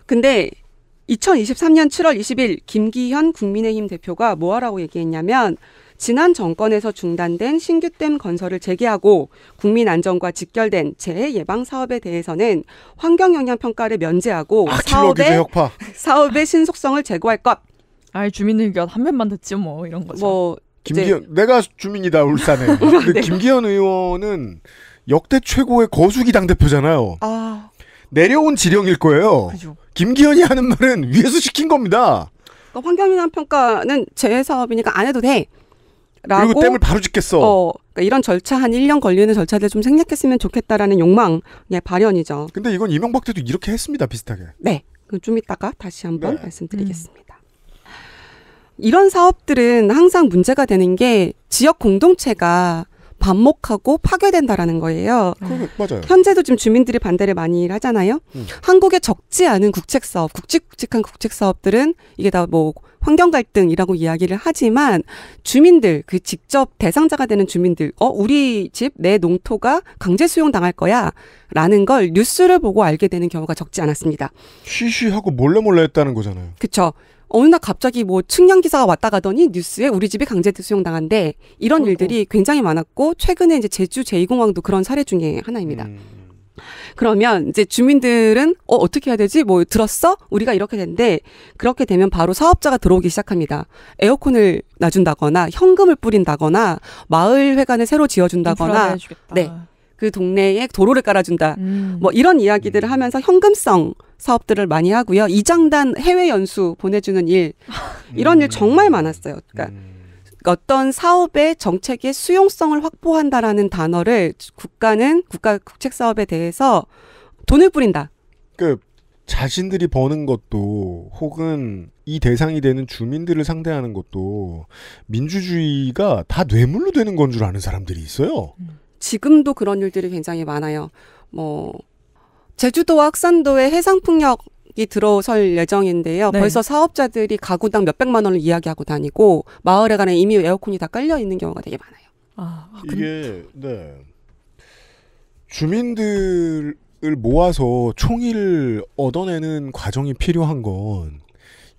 근데 2023년 7월 20일 김기현 국민의힘 대표가 뭐하라고 얘기했냐면 지난 정권에서 중단된 신규댐 건설을 재개하고 국민 안전과 직결된 재해 예방 사업에 대해서는 환경 영향 평가를 면제하고 아, 사업의 사업의 신속성을 제고할 것. 아, 주민 의견 한 면만 듣지 뭐 이런 거죠. 뭐 김기현 이제... 내가 주민이다 울산에. 네. 근데 김기현 의원은 역대 최고의 거수기 당대표잖아요. 아. 내려온 지령일 거예요. 그죠. 김기현이 하는 말은 위에서 시킨 겁니다. 그러니까 환경영향 평가는 재해 사업이니까 안 해도 돼. 라고 그리고 댐을 바로 짓겠어. 어, 그러니까 이런 절차 한 1년 걸리는 절차들 좀 생략했으면 좋겠다라는 욕망의 발현이죠. 근데 이건 이명박 때도 이렇게 했습니다. 비슷하게. 네. 좀 이따가 다시 한번 네. 말씀드리겠습니다. 음. 이런 사업들은 항상 문제가 되는 게 지역 공동체가 반목하고 파괴된다라는 거예요. 음. 맞아요. 현재도 지금 주민들이 반대를 많이 하잖아요. 음. 한국의 적지 않은 국책 사업, 국직국직한 국책 사업들은 이게 다 뭐 환경 갈등이라고 이야기를 하지만 주민들 그 직접 대상자가 되는 주민들 어 우리 집 내 농토가 강제 수용 당할 거야라는 걸 뉴스를 보고 알게 되는 경우가 적지 않았습니다. 쉬쉬하고 몰래 몰래 했다는 거잖아요. 그렇 어느 날 갑자기 뭐 측량 기사가 왔다 가더니 뉴스에 우리 집이 강제대 수용당한데 이런 일들이 굉장히 많았고 최근에 이제 제주 제2공항도 그런 사례 중에 하나입니다. 음. 그러면 이제 주민들은 어 어떻게 해야 되지? 뭐 들었어? 우리가 이렇게 된데 그렇게 되면 바로 사업자가 들어오기 시작합니다. 에어컨을 놔준다거나 현금을 뿌린다거나 마을 회관을 새로 지어준다거나 네그 동네에 도로를 깔아준다. 음. 뭐 이런 이야기들을 음. 하면서 현금성 사업들을 많이 하고요. 이장단 해외 연수 보내주는 일 이런 일 음. 정말 많았어요. 그러니까. 음. 어떤 사업의 정책의 수용성을 확보한다라는 단어를 국가는 국가 국책 사업에 대해서 돈을 뿌린다. 그 자신들이 버는 것도 혹은 이 대상이 되는 주민들을 상대하는 것도 민주주의가 다 뇌물로 되는 건 줄 아는 사람들이 있어요. 음. 지금도 그런 일들이 굉장히 많아요. 뭐 제주도와 학산도에 해상풍력 이 들어설 예정인데요. 네. 벌써 사업자들이 가구당 몇백만 원을 이야기하고 다니고 마을에 가는 이미 에어컨이 다 깔려 있는 경우가 되게 많아요. 아, 아 이게 네. 주민들을 모아서 총의를 얻어내는 과정이 필요한 건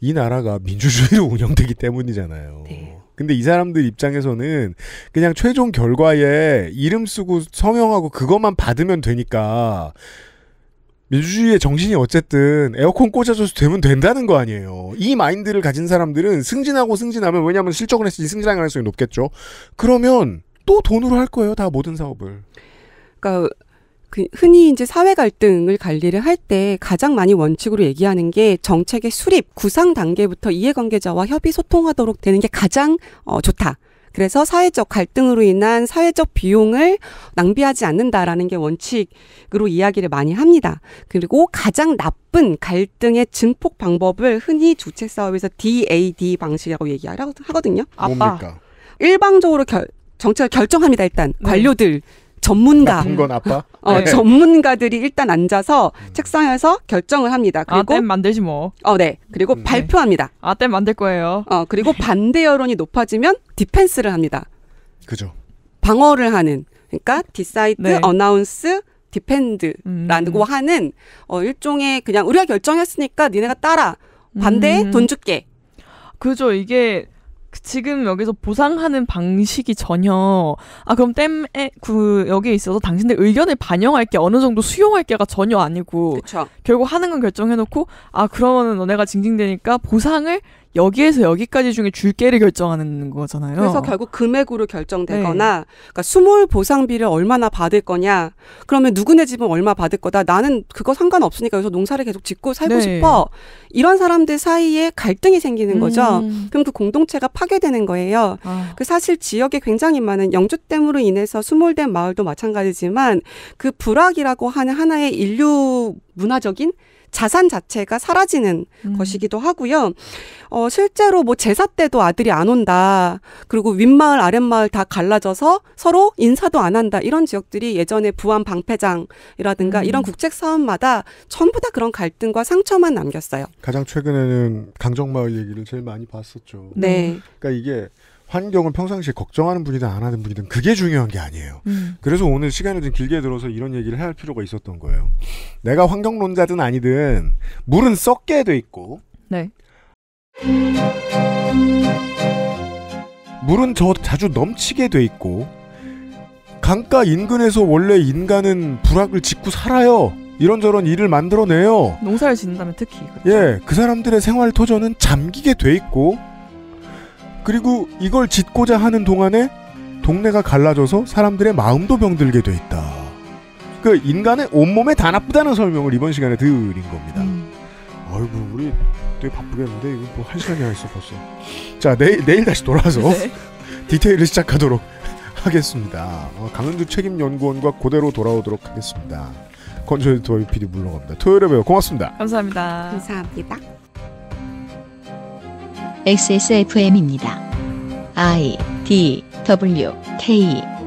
이 나라가 민주주의로 운영되기 때문이잖아요. 네. 근데 이 사람들 입장에서는 그냥 최종 결과에 이름 쓰고 서명하고 그것만 받으면 되니까 민주주의의 정신이 어쨌든 에어컨 꽂아줘서 되면 된다는 거 아니에요. 이 마인드를 가진 사람들은 승진하고 승진하면 왜냐하면 실적을 했으니 승진할 가능성이 높겠죠. 그러면 또 돈으로 할 거예요. 다 모든 사업을. 그러니까 그 흔히 이제 사회 갈등을 관리를 할 때 가장 많이 원칙으로 얘기하는 게 정책의 수립, 구상 단계부터 이해관계자와 협의 소통하도록 되는 게 가장 어, 좋다. 그래서 사회적 갈등으로 인한 사회적 비용을 낭비하지 않는다라는 게 원칙으로 이야기를 많이 합니다. 그리고 가장 나쁜 갈등의 증폭 방법을 흔히 주책 사업에서 DAD 방식이라고 얘기하거든요. 아빠. 뭡니까? 일방적으로 결, 정책을 결정합니다. 일단 네. 관료들. 전문가. 건 아빠? 어, 네. 전문가들이 일단 앉아서 음. 책상에서 결정을 합니다. 아, 그리고 아 만들지 뭐. 어, 네. 그리고 음. 발표합니다. 아땜 만들 거예요. 어, 그리고 반대 여론이 높아지면 디펜스를 합니다. 그죠. 방어를 하는 그러니까 디사이드, 네. 어나운스, 디펜드라고 음. 하는 어, 일종의 그냥 우리가 결정했으니까 니네가 따라 반대해 음. 돈 줄게. 그죠. 이게 지금 여기서 보상하는 방식이 전혀 아 그럼 땜에 그 여기에 있어서 당신들 의견을 반영할 게 어느 정도 수용할 게가 전혀 아니고 그쵸. 결국 하는 건 결정해놓고 아 그러면은 너네가 징징대니까 보상을 여기에서 여기까지 중에 줄게를 결정하는 거잖아요. 그래서 결국 금액으로 결정되거나 네. 그러니까 수몰 보상비를 얼마나 받을 거냐. 그러면 누구네 집은 얼마 받을 거다. 나는 그거 상관없으니까 여기서 농사를 계속 짓고 살고 네. 싶어. 이런 사람들 사이에 갈등이 생기는 거죠. 음. 그럼 그 공동체가 파괴되는 거예요. 아. 그 사실 지역에 굉장히 많은 영주댐으로 인해서 수몰된 마을도 마찬가지지만 그 불악이라고 하는 하나의 인류 문화적인 자산 자체가 사라지는 음. 것이기도 하고요. 어, 실제로 뭐 제사 때도 아들이 안 온다. 그리고 윗마을 아랫마을 다 갈라져서 서로 인사도 안 한다. 이런 지역들이 예전에 부안 방패장이라든가 음. 이런 국책 사업마다 전부 다 그런 갈등과 상처만 남겼어요. 가장 최근에는 강정마을 얘기를 제일 많이 봤었죠. 네. 그러니까 이게 환경을 평상시에 걱정하는 분이든 안 하는 분이든 그게 중요한 게 아니에요. 음. 그래서 오늘 시간을 좀 길게 들어서 이런 얘기를 해야 할 필요가 있었던 거예요. 내가 환경론자든 아니든 물은 썩게 돼 있고 네. 물은 저 자주 넘치게 돼 있고 강가 인근에서 원래 인간은 불악을 짓고 살아요. 이런저런 일을 만들어내요. 농사를 짓는다면 특히. 그렇죠? 예, 그 사람들의 생활 토전은 잠기게 돼 있고 그리고 이걸 짓고자 하는 동안에 동네가 갈라져서 사람들의 마음도 병들게 돼 있다. 그 인간의 온몸에 다 나쁘다는 설명을 이번 시간에 드린 겁니다. 음. 아이고 우리 되게 바쁘겠는데 이거 뭐한 시간이나 있어 자 내일 내일 다시 돌아서 네. 디테일을 시작하도록 하겠습니다. 어, 강은주 책임연구원과 고대로 돌아오도록 하겠습니다. 건조 에디터 PD 물러갑니다. 토요일에 봬요. 고맙습니다. 감사합니다. 감사합니다. XSFM입니다. I D W K